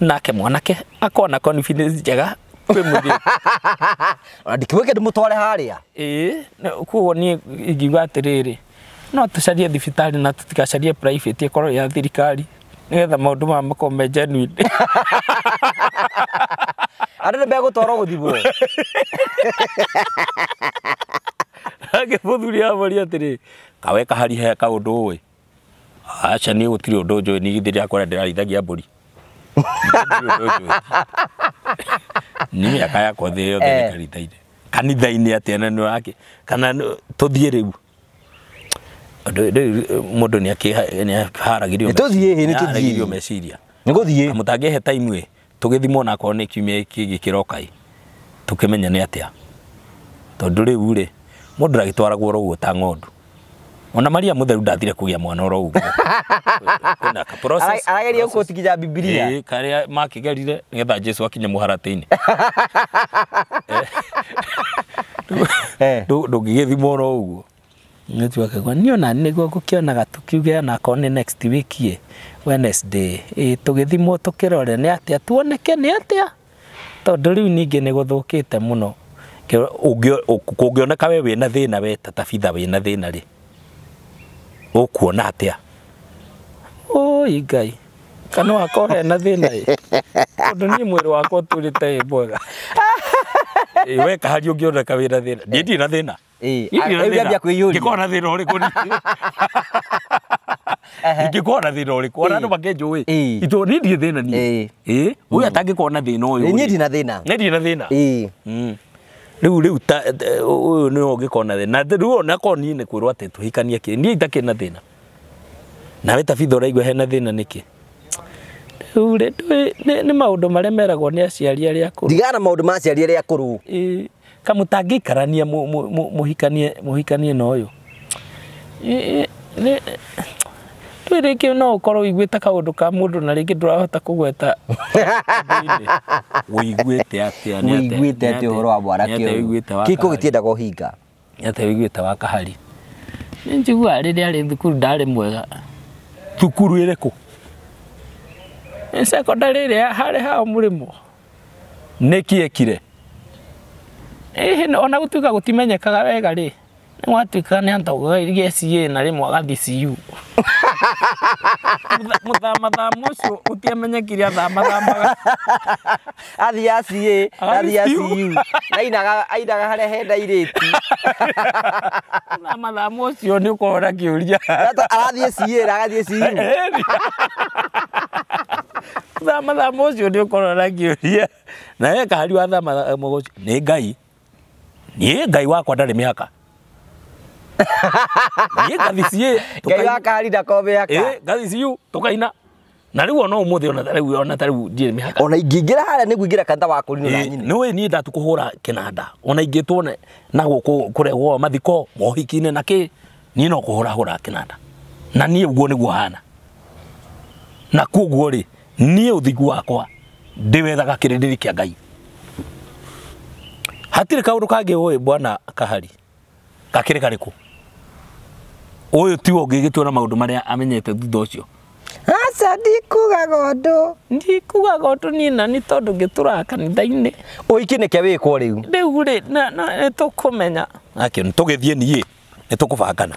nake mwanake akorwo na confidence njega kwä må thiä ndikä wä kä ndä må tware harä a ĩĩ koguo niĩ ingiuga rä no tå carie thibitarĩ na tå private ĩkorwo ya thirikari nä nĩgetha maũndũ maya makorwo me genuine andũ nĩ megũtwarwo gũthimwo ake mũthuri amoria atĩrĩ kawe kahari he kaũndũ ä aca gå tirä å ndå niĩ gũtirĩ ũndũ njũĩ ndä akwera mbå ri ni eh. mĩaka yakwa thĩ yothe eh. nikaritaire kanitha-inĩ atĩa na nĩ wake kana tũthiĩ rĩu mũndũ nĩaharagĩrio nĩtũthiĩ meciria nĩgũthiĩ mũtangĩhe time ĩ tũgĩthimwo na akorwo nĩ kiumia kĩngĩ kĩroka ĩ tũkĩmenya nĩ atĩa tondũ rĩu rĩ mũndũ ndagĩtwaragwo rũguo ta ng'ondu ona maria mutheru ndathire kugia mwana oro ugo kuna ka process ai ai ari uko gutiginya bibilia eh karia makigerire ngetha jesu akinye muharate-ini ugo ngetu uguo nĩtua kaigua niĩ ona nĩguo ngũkĩonaga tukiuge na kone next week ye Wednesday ĩ tũgĩthimwo tũkĩrore nĩ atĩa tuoneke nĩ atĩa tondũ rĩu ningĩ nĩ gũthũkĩte mũno kũngĩoneka we wĩna thina we ta tabitha wĩna thĩna rĩ ukuona atia oi ngai kana wakorwo hena thina ä tondå niä mwä rä wakwa å turä te ä we å ngä oneka wä na thä na ndiä na thä na ngä na thä na å ingä korwo na thä na å rä hmm. kå ona andå makenjå ä itå ndi ndirä thä na niä yå atangä korwo na thä na å yå na thina na ndi na thä na riu riu ta uyu ni ungikona thina na riu ona ko ni ni kwirwo ati tuhikanie ki ni itaki na thina na weta bitho raigwa hena thina niki riu ri ni maundu maria meragwo ni aciari aria akuru ndigana maundu ma aciari aria akuru kamutangiikarania muhikanie muhikanie na uyu rä rä ngä no å korwo å iguä te kaå ndå ka må ndå na rä ngä ndå rahota kå gweta å iguä te atä å iguä te atä å horo wa mwanake kä kå gä tiendaga å hinga atä å iguä wa kahari nä njiguaga rä rä arä thukuru ndarä mwega thukuru ä rä kå sekondarä ä rä a harä hao må rä mo nä kä ekire ona gå tuä ka gå timenyekaga wega rä nä gwatuä nä antaugaga irige na rä mwe agathiciu må thamathama å cio å tiamenyekire athamathambaga athia ca athia cu ainaga harä a henda irä ti thamathama å cio nä å korwo na kä å ria arathiä ca na agathiä cu thamathama å cio nä å korwo na kä å ria na ekahari wathamathama å cio nä ngai niä ngai wakwa ndarä mä haka niä ngathi ciä ngai wa kari ndakombe aka ngathi ciu tå kaina na rä u ona å må thä ona tarä ona tarä u ndirä mä haka ona ingä ingä ra harä a nä guingä ra kanitha wa kå rinå na nyini nä wä niä ndatu kå hå ra kä nanda ona ingä two na gå kå regwo mathiko mohiki-inä na kä niä no kå hå rahå ra kä nanda na niä guo nä guo hana na koguo rä niä å thigu wakwa ndä wethaga kä rä rä rä kä a ngai hatirä kaå ndå kangä å bwana kahari gakä rä karä kå uyu ti wo ngigitwo na maundu maria amenyete thutha ucio aca ndikugaga undu ndikugaga undu ni na nani tondu ngituraga kanitha-ini uiki nike wikwo riu riu ri na tukumenya akio ni tugithie nii ni tukubangana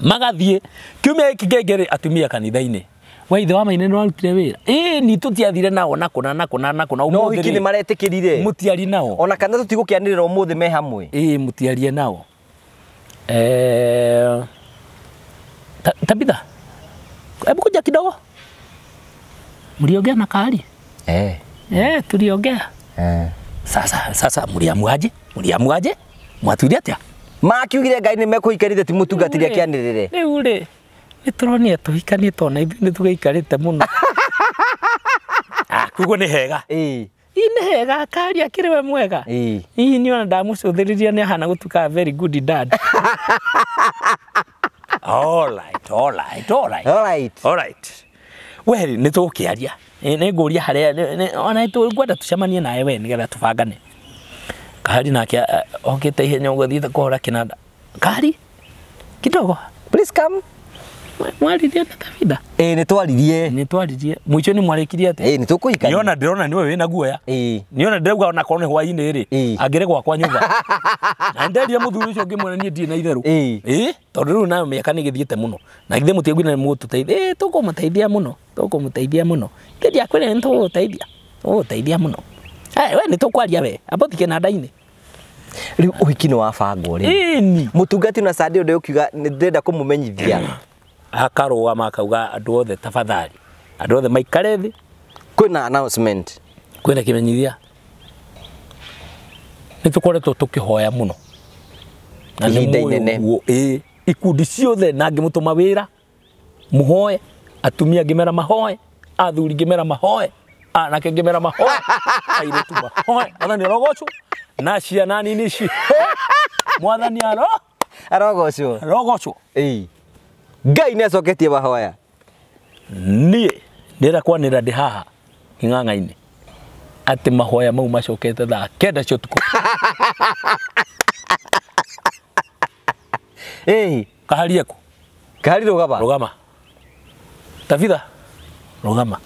magathie kiumia giki kenge ri atumia kanitha-ini wa ithe wa maine nä warutire wä ra ä nä tå tiathire nao na kå na na kå na na kå na no iki nä maretä kä rire må tiari nao ona kana tå tigå kä anä rä ra må thä me hamwe ä må tiarie nao Ta, Tabitha, hebu kuja kidogo. Mliongea na Kali? Eh. Eh, tuliogea Eh. Sasa sasa mliamuaje? Mliamuaje? Mwatuire atia? Makiugire Ngai ni mekuikarite ti mutungatiria kianirire. Riu ri nituronia tuhikanite ona ithuĩ nĩtũgĩikarĩte mũno kuguo ni hega ii nĩ hega akari akĩrĩ we mwega ii ni ona ndamũcũthĩrĩria ni ahana gutuka very good dad all right all right all right all right all right we ni tukiaria ni nguria haria ona tu ngwenda tucemanie nawe we nigetha tubangane kahari nake eh, okite ihenya ũguo thiĩte kũhora kĩnanda kahari kidogo please come mwaririe na Davida eh nä twaririe nä twaririe må ico nä mwaräkirie atä eh nä tå kå ikania niona ndä we wä na guoya eh niona ndä ona korwo nä hwainä rä angä gwakwa nyå na nä nderire må thuri å cio ngä mwona niä ndirä na itherå eh tondå rä nayo mä aka nä gä må no na githä må tiaguina nä må gå tå teithia eh tå kå må teithia må no we nä tå we ambothike na ndainä rä u å wabangwo rä må na candä å ndä å kiuga nä akarũgama makauga andũ othe tafadhali, andũ othe maikare thĩ. Kwĩna announcement, kwĩna kimenyithia. Nĩ tũkoretwo tũkĩhoya muno na ihinda inene ĩĩ ikundi ciothe na ngimutuma wira muhoe atumia ngimera mahoe, athuri ngimera mahoe, anake ngimera mahoe, airĩtu mahoe, mwathani arogocwo na ciana nini cihe, mwathani aro arogocwo arogocwo e ngai nä acoketie mahoya niä nä rakwanä ra ndä haha ing'ang'a-inä atä mahoya mau macokete thaa kenda cio tukå kaharie kå kahari rå gama rå gama tabitha rå gama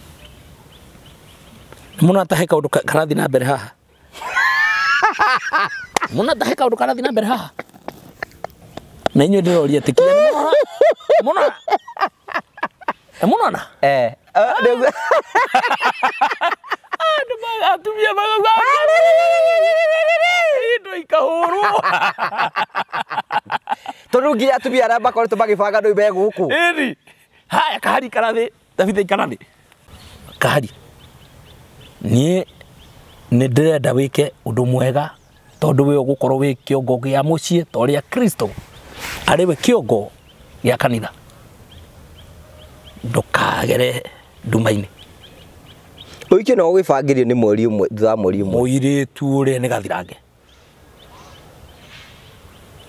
nä må natahe kaå ndå karathi na mbere haha må natahe kaå ndå karathi na mbere haha na inyuĩ ndĩroria atĩ kira mũnora mũnora eh ah, andå magatumia ikahũrwo tondå nginya atumia arĩa makoretwo magĩbanga ndå megå kå ĩni haya kahari karathĩ thabitha ikarathĩ kahari niĩ nĩ ndĩrenda wĩke ũndũ mwega tondå wä å gå korwo wä kä ongo gä a må ciä ta å rä a kristo arä we kä ongo gä a kanitha ndå kagere nduma-inä rä icio no gå gä bangä rio nä mweri å thutha mweri å må irä tu å rä a nä gathirange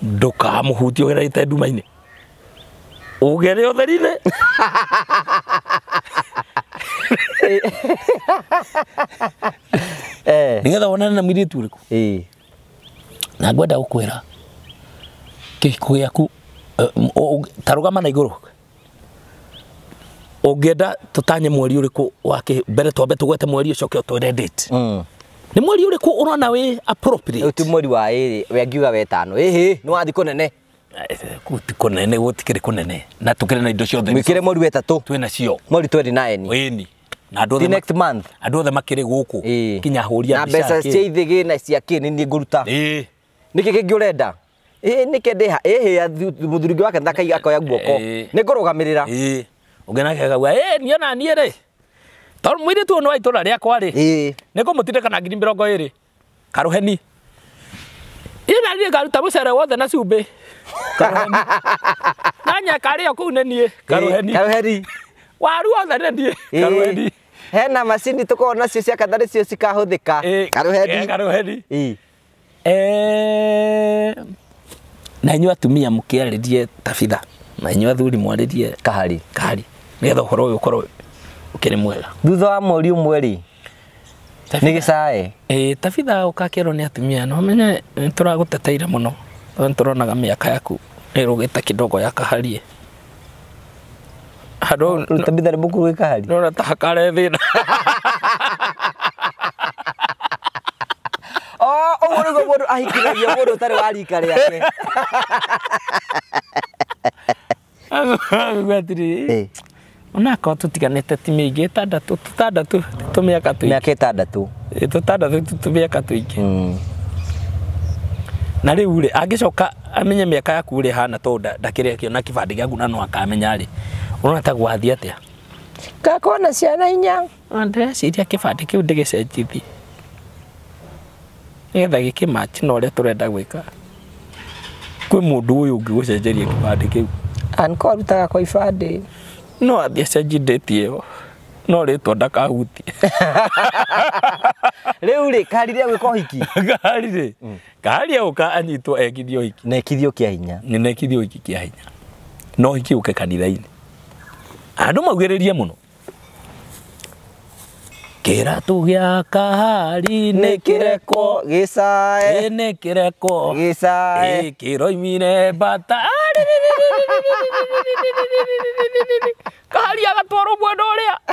ndå kamå huti å gerarä te nduma-inä å gere å theri eh. nä getha wonane na må irä tu rä na ngwenda gå kihiko giaku tarugama na iguru ungienda tutanye mweri uriku wake mbere twambe tugwete mweri ucoke utwire date mm. nä mweri å urona kå appropriate uti wä mweri wa iri we ngiuga wetano ähä ni wathi kunene kuti kunene kå nene gå tikä rä na tå kä rä na indo ciothe mwä kä rä mweri wetatå twä nacio mweri twendi na eni ĩni na andå othe makä the makire guku kinya hå na besa cia ithä gä na cia kä nä niä ngå ruta nä ä nä ke ndä ha ä hä a må thuringi wake ndakaiga akoya guoko nä ngå rå gamä rä ra å ngä nake gaua ä niä ona niä rä tondå må irä tu å nä wa itå ra rä akwa rä nä ngå må tindä kana ngiri mä rongo ä rä karå heni ina niä ngaruta må cere wothe na cumbä na nyakarä yo kå u nä niä karå heni waru wothe nä niä karå heni hena macini tå korwo nacio cia katharä cio cikahå thä ka karå heni karå heni na inyuĩ atumia mũkĩarĩrie tabitha na inyuĩ athuri mwarĩrie kahari kahari nĩgetha ũhoro ũyũ ũkorwo ũkĩrĩ mwega thutha wa mweri ũmwe rĩ nĩ gĩcaĩ ĩĩ tabitha ũkakĩrwo nĩ atumia no menye nĩ tũragũteteire mũno nĩ tũronaga mĩaka yaku ĩrũgĩte kidogo ya kaharie handå tabitha nĩ mũkuä kahari rora ta hakare thä Oh, o ũguo nĩguo mũndũ ahikithagia mũndũ ũtarĩ wa rika rĩake guo atĩrĩ tå tũtiganĩte ti mĩingĩ ĩtandatũ tandatå tũmĩaka tũingĩ mĩaka ĩtandatũ tũtandatũ tũmĩaka tũingĩ na rĩu rĩ angĩcoka amenye mĩaka yaku ũrĩa hana ona kä akĩona kĩbandĩ gĩaku na no akamenya rĩ ũrona ta gwathiĩ atĩa ngakorwo na ciana inya ndĩreciria kĩbandĩ kĩu ndĩgĩcenjithie getha gä kä gĩkĩmachi na ũrĩa tũrenda gwĩka kwĩ mũndũ ũyũ ũngĩ gũcenjeria kĩbandĩ kĩu anko arutaga kwa ibandĩ no athiĩ acenji ndĩti ĩyo no rä rĩtwa ndakahutie u rä kari rĩa gwĩka hiki kari rĩ mm. kari ka anyitwo ekithio ũhiki kä a hinya nekithio ũhiki kĩa hinya no ũhiki ũke kanitha rä rie må no kira tu gia kahari ne kireko gisa e ne kireko gisa e kiro kiroimire bata kahari aga tuaro bueno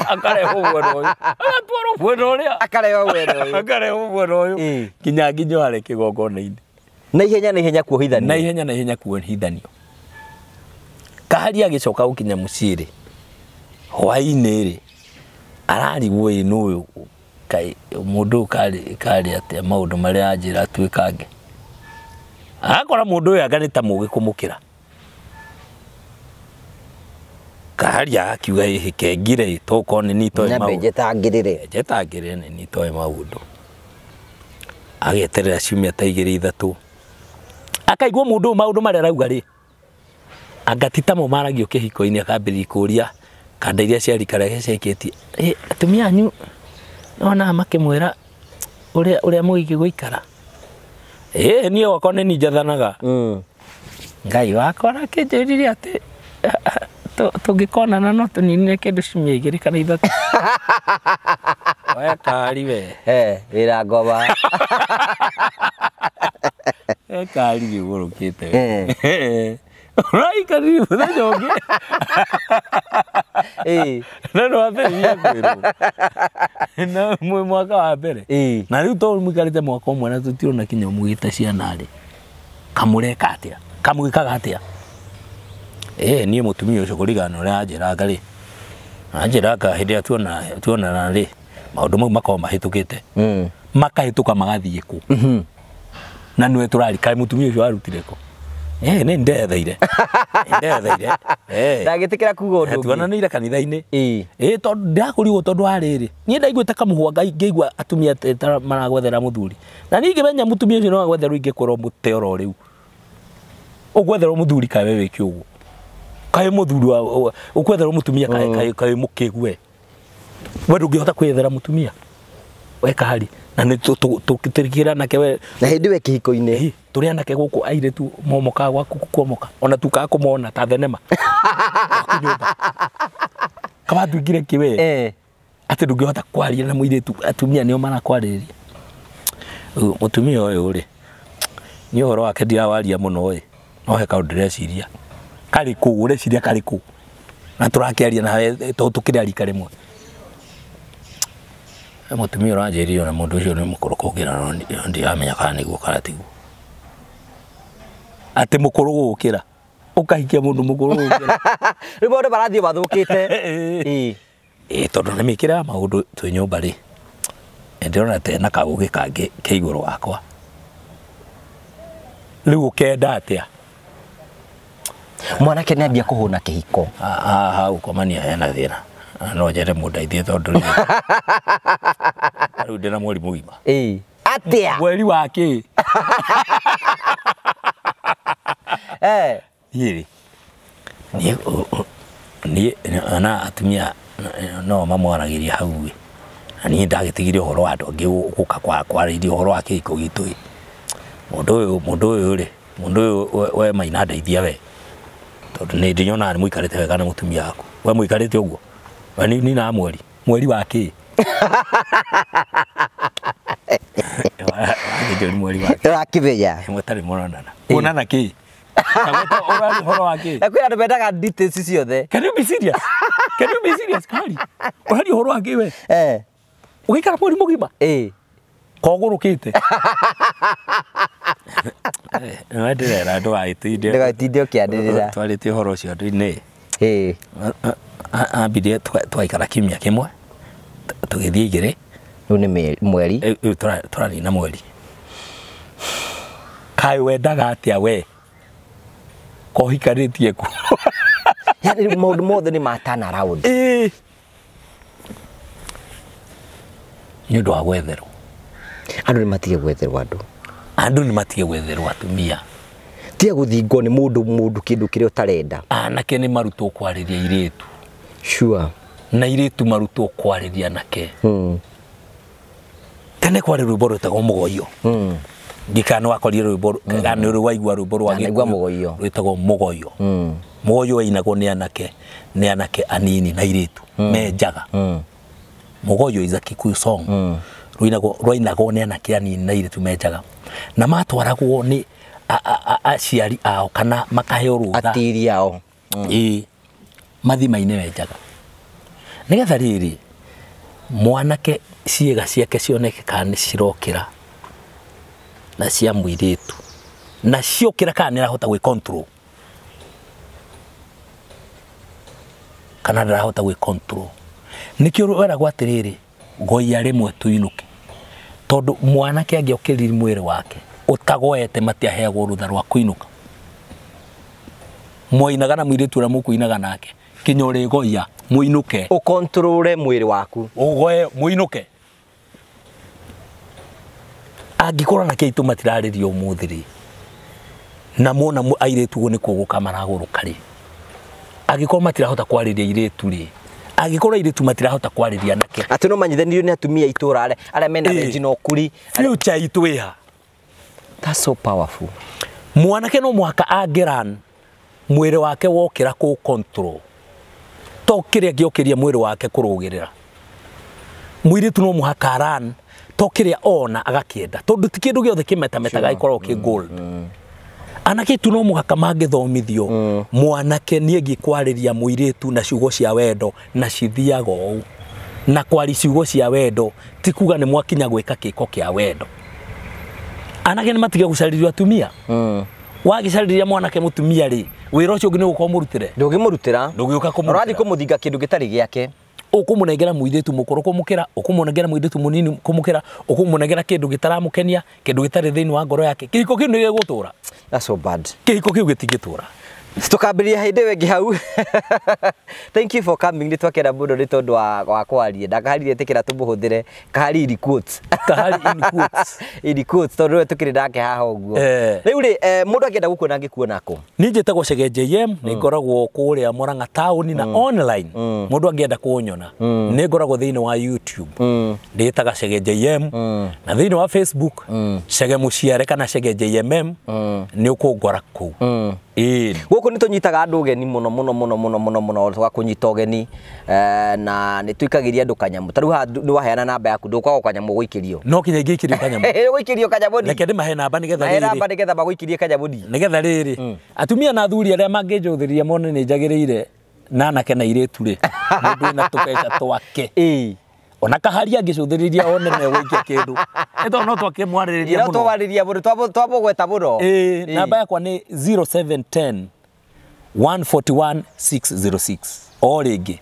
akare agatwarwo mwena uria akarehwo mwena uyu agatwarwo akare ho bueno mwena akare ho bueno uyu kinya nginya harä kä gongona ini na ihenya na ihenya kuohithanio na ihenya na ihenya kuohithanio kahari agä coka gå kinya må ciä rä hwainä arari ä nä å yå må kali å karä atä a maå ndå marä a anjä ra atuä kange agakora må ndå å yå anga nä ta må gä kå må kä ra karia akiuga hihi kengire toko nini toe mau nyambe jetangirire eh, jetangirire nini toe maundu ageterera ciumia ta igiri ithatu akaigua mundu maundu maria arauga ri angatitamo maragio kihiko-ini akambiriria kuria kanda iria ciari karege ceketie atumia anyu ona makimwira uria uria muigi guikara eh ni wako ni njathanaga mm. ngai wako rakijiririe ati tungikonana no tuninire kindu cimia igiri kana ithatu we kari we he wira ngoma we kari igurukite rai uraikarire na eh na nä wambere iakwä na mwä mwaka wa mbere eh na riu to tondå mũikarä te mwaka ũmwe na tũtirona kinya mũgä te cianarä kamå reka atä a kamå gä kaga atä a niä må tumia å cio kå rigana å rä a anjä ranga rä anjä ranga hä ndä ä rä a tuonana hmm. mm-hmm. na nä we kai mutumio må arutireko eh nä ndeetheire ndeetheire ndagätä kuga å ni ira kanitha-inä Eh. tondå ndärakå tondå wa rä niä Ni te kamå kamuhwa ngä igua atumia maragwethera må thuri na ningä menya må tumia å cio no agwethera ingä korwo må te oro rä u å gwetherwo må thuri kawe wä wa å guo kaä må mukigwe. Wendu ngihota må tumia kaä må mm. kä gue ngä hota må tumia na nä tå kä re we na hä ndä we kä hiko-inä tå rä anake gå kå airä tu momokaga gwaku kuomoka ona tukaga kå mona ta thenema kaba tuingire kä we eh. atä ndå ngä hota kwaria na må irä tu atumia nä o marakwarä rä ria må tumia å yå rä nä å horo wake waria må no ä nohe kaå ndä reciria karä kå å reciria karä kå na tå rakä aria nawe tå tå kä rä arika rä mwe mutumia uranjiririo na mundu ucio ni mukuru kungira ndiramenya kana niguo kana tiguo ati mukuru gukira ukahikia mundu mukuru gukira riu maundu marathie mathukite ii tondu ni mikira ya maundu twi nyumba ri ndirona tena kaugi kangi ke iguru wakwa riu ukenda atia mwanake niambia kuhuna kihiko ah, ah, hau komania hena thina no njere må ndeithie tondå rä u ndä na mweri må gima atä mweri wa kä niä rä atumia no mamwaragä ria hau ä na niä ndagä tigire å horo wa andå angä gå ka kwarä ria å horo wa kä iko gitå ä å må ndå å yå rä må ndå å yå we maina ndeithia we tondå nä ndä nyonaga nä må ikarä te wega nä må tumia waku we må ikarä te å guo Ah, ni, ni na mweri mweri wa kĩ wagĩnjũri mweri wa kĩbĩya eh, mũtarĩ mũronana eh. kuonana kĩ ũrarĩ ũhoro wa kĩ kwĩ details ciothe can you be serious can you be serious kari ũrarĩ ũhoro wa kĩ we eh ũgaikara mweri mũgima eh kogũrũkĩte eh, Ah, ah, ambire twaikara kimya kimwe tugithie igire riu ni mweri eh, turari na mweri kai wendaga atia we kohikaritie ku yani maundu mothe ni matana round eh ni ndo agwetherwo andu ni matige gwetherwo andu andu ni matige gwetherwo atumia tia guthingwo ni mundu mundu kindu kiria utarenda anake ni marutwo kwariria iretu sure na tu marutwo ria nake mm. tene kwari rwimbo rwitagwo mugoyo mm. ndikana wakorire rwimbo hmm. nä kana uri waigua rwimbo rwagä rwä tagwo må goio må hmm. goio wainagwo nä anake nä anake anini na irä tu hmm. menjaga må goio is song rwainagwo nä anake anini na tu menjaga na matwaragwo nä aciari ao kana makaheo rå atiri ao mm. e, mathima-inä wenjaga nä getha rä mwanake ciäga ciake cioneke kana nä cirokä ra na cia irä tu na ciokä ra kana nä rahota gwä kana ndarahota gwä nä kä weragwo atä rä rä goia rä mwe tå inå ke tondå mwanake angä okä riri mwä rä wake å tagoete matiaheagwo rå tha rwa kå inå ka mwainaga na irä tu å rä a må kå inaga nake kinyore goia muinuke ukontrole mwiri waku ugoe muinuke angikora na kitu matiraririo umuthiri na mona airitu go nikuguka maraguruka ri angikorwo matirahota kwariria iritu ri angikorwo iritu matirahota kwariria nake ati no manyithanirio ni atumia itura are aria mena renji na kuri future itu iha that's so powerful mwanake no mwaka angeran mwiri wake wokira ku control to kiria mwiri wake kurugirira mwiritu no muhakaran run to ona agakienda tondu ti kindu giothe kimetametaga ikorwo ki mm, gold mm. tu no muhaka mangithomithio mm. mwanake nie ngikwariria kwarä mwiritu na ciugo cia wendo na cithiaga å na kwari ciugo cia wendo ti kuga nä mwakinya gwä ka kia ko kä a wendo anake nä matige gå carä atumia mm wagicariria mwanake mutumia ri wira ucio ungi ni gukorwo murutire ndungimurutira ndungiuka kumurutira urathi kumuthinga kindu gitari giake ukumunengera muithetu mukuru kumukira ukumunengera muithetu munini kumukira ukumunengera kindu gitaramukenia kindu gitari thiini wa ngoro yake kihiko kiu ni gigutura that's so bad kihiko kiu gitingitura tukambĩrĩria hĩndĩ ĩyo hau thank you for coming enda twakenda mũno nĩ tondũ wa kwaria ndakaharire tĩkĩra tũmũhũthĩre kahari in quotes kahari in quotes in quotes tondũ we tũkĩrĩ nake haha ũguo eh. rĩu rĩ eh, mũndũ angĩenda gũkuona angĩkuona kũ niĩ njĩtagwo Chege JM mm. nĩ ngoragwo kũrĩa moranga taũni na mm. online mm. enda kå nyona nä ngoragwo inä wa YouTube taga cege JM na inä wa Facebook Chege ciare kana Chege JMM ngora kå u gå nä tå nyitaga andå geni må no må no må no må no må no må eh, na nä tå ikagä ria andå kanyamå tarä u nä waheana namba yaku ndå kwaga kanyamå gå ikä rio no kinya ingä ikä rio kanyamå gå ikä rio kanyamå reke ndä mahe namba nä getha namba nä getha magå ikä rie kanyamå ri nä getha rä rä mm. atumia na thuri arä a mangä njå thä ria mone nä njagä rä ire na anake na irä tu rä må ndå ä na tå keca twake ona kaharia ngicuthiriria one ne wikia kindu eto no twakimwaririria muno twariria buri twabo twabo gweta buro eh namba yakwa ni 0710 141606 o ringi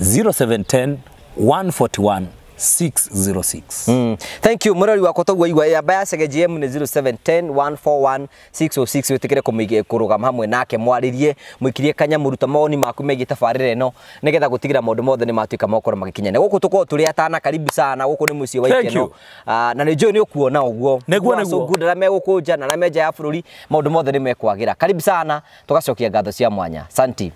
0710 141 606 mm. thank you murori wakwa toguo igwa yamba ya cege gm nĩ 0710141606 wĩtĩkĩre kũrũgama hamwe nake mwarĩrie mũikirie kanyamũruta mawoni maku megiĩ tabarĩra ĩno nĩgetha gũtigĩra maũndũ mothe nĩ matuĩka makorwo magĩkinyana gũkũ tũkorwo tũrĩ atana karibu sana gũkũ nĩ mũciĩ wa ikeno ah, na nĩ njũĩ nĩ ũkuona ũguo nĩguo arĩa megũkũ nja na arĩa ya bũrũri maũndũ mothe nĩ mekwagĩra karibu sana tũgacokia ngatho cia mwanya santi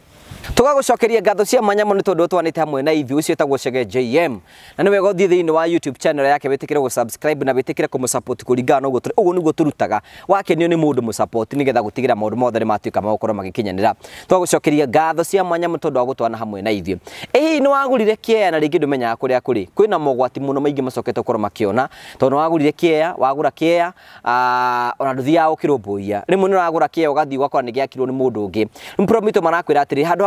tugagucokeria ngatho cia manyamo nä tondå twanite hamwe na ithi ucio etagwo cege jm na nä wega uthii thä wa youtube channel yake wä tä kä re gå na wä tä kä re kå må kå ringana na å guo nä guo tå rutaga wakenio nä må ndå må nä getha gå tigä ra maå ndå mothe nä matuä ka magåkorwo magä kinyanä ra twagå cokeria ngatho cia manyamo tondå wa gå twana hamwe na ithuä ä hihi nä wagå kä na rä ngä ndå menyaga kå rä a kå rä na mogwati må no maingä macokete gå makiona tondå nä wagå rire kä wagå ra ona ndå thiaga gå kä rå mbå ia rä mwe nä wagå ra kä ea å gathiä ũgakora nä gä akirwo nä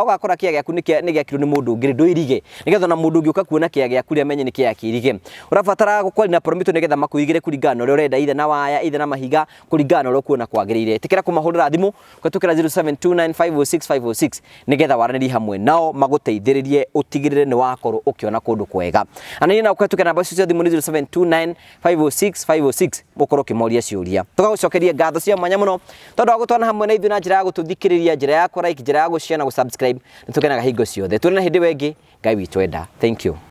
na ũgakora kĩa gĩaku nĩ gĩakirwo nĩ mũndũ ũngĩ ndũ irige nĩgetha na mũndũ ũngĩũka kuona kĩa gĩaku rĩa menye nĩ kĩa akĩirige ũrabatara gũkwari na promito nĩgetha makũigĩre kũringana na ũrĩa ũrenda ithe na waya ithe na mahiga kũringana na ũrĩa ũkuona kwagĩrĩire tĩkĩra kũmahũrĩra thimũ kũhetũkĩra 0729506506 nĩgetha waranĩrie hamwe nao magũteithĩrĩrie ũtigĩrĩre nĩ wakorwo ũkĩona kũndũ kwega anani nao kũhetũkĩra namba icio cia thimũ nĩ 0729506506 mũkorwo ũkĩmoria ciũria tũgagũcokeria ngatho cia mwanya mũno tondũ wa gũtwana hamwe na ithuĩ na njĩra ya gũtũthikĩrĩria njĩra ya kũ like njĩra ya gũciana gũsubscribe subscribe nä tå kenaga hingo ciothe tuonana hä ndä we ngä ngai witwenda thank you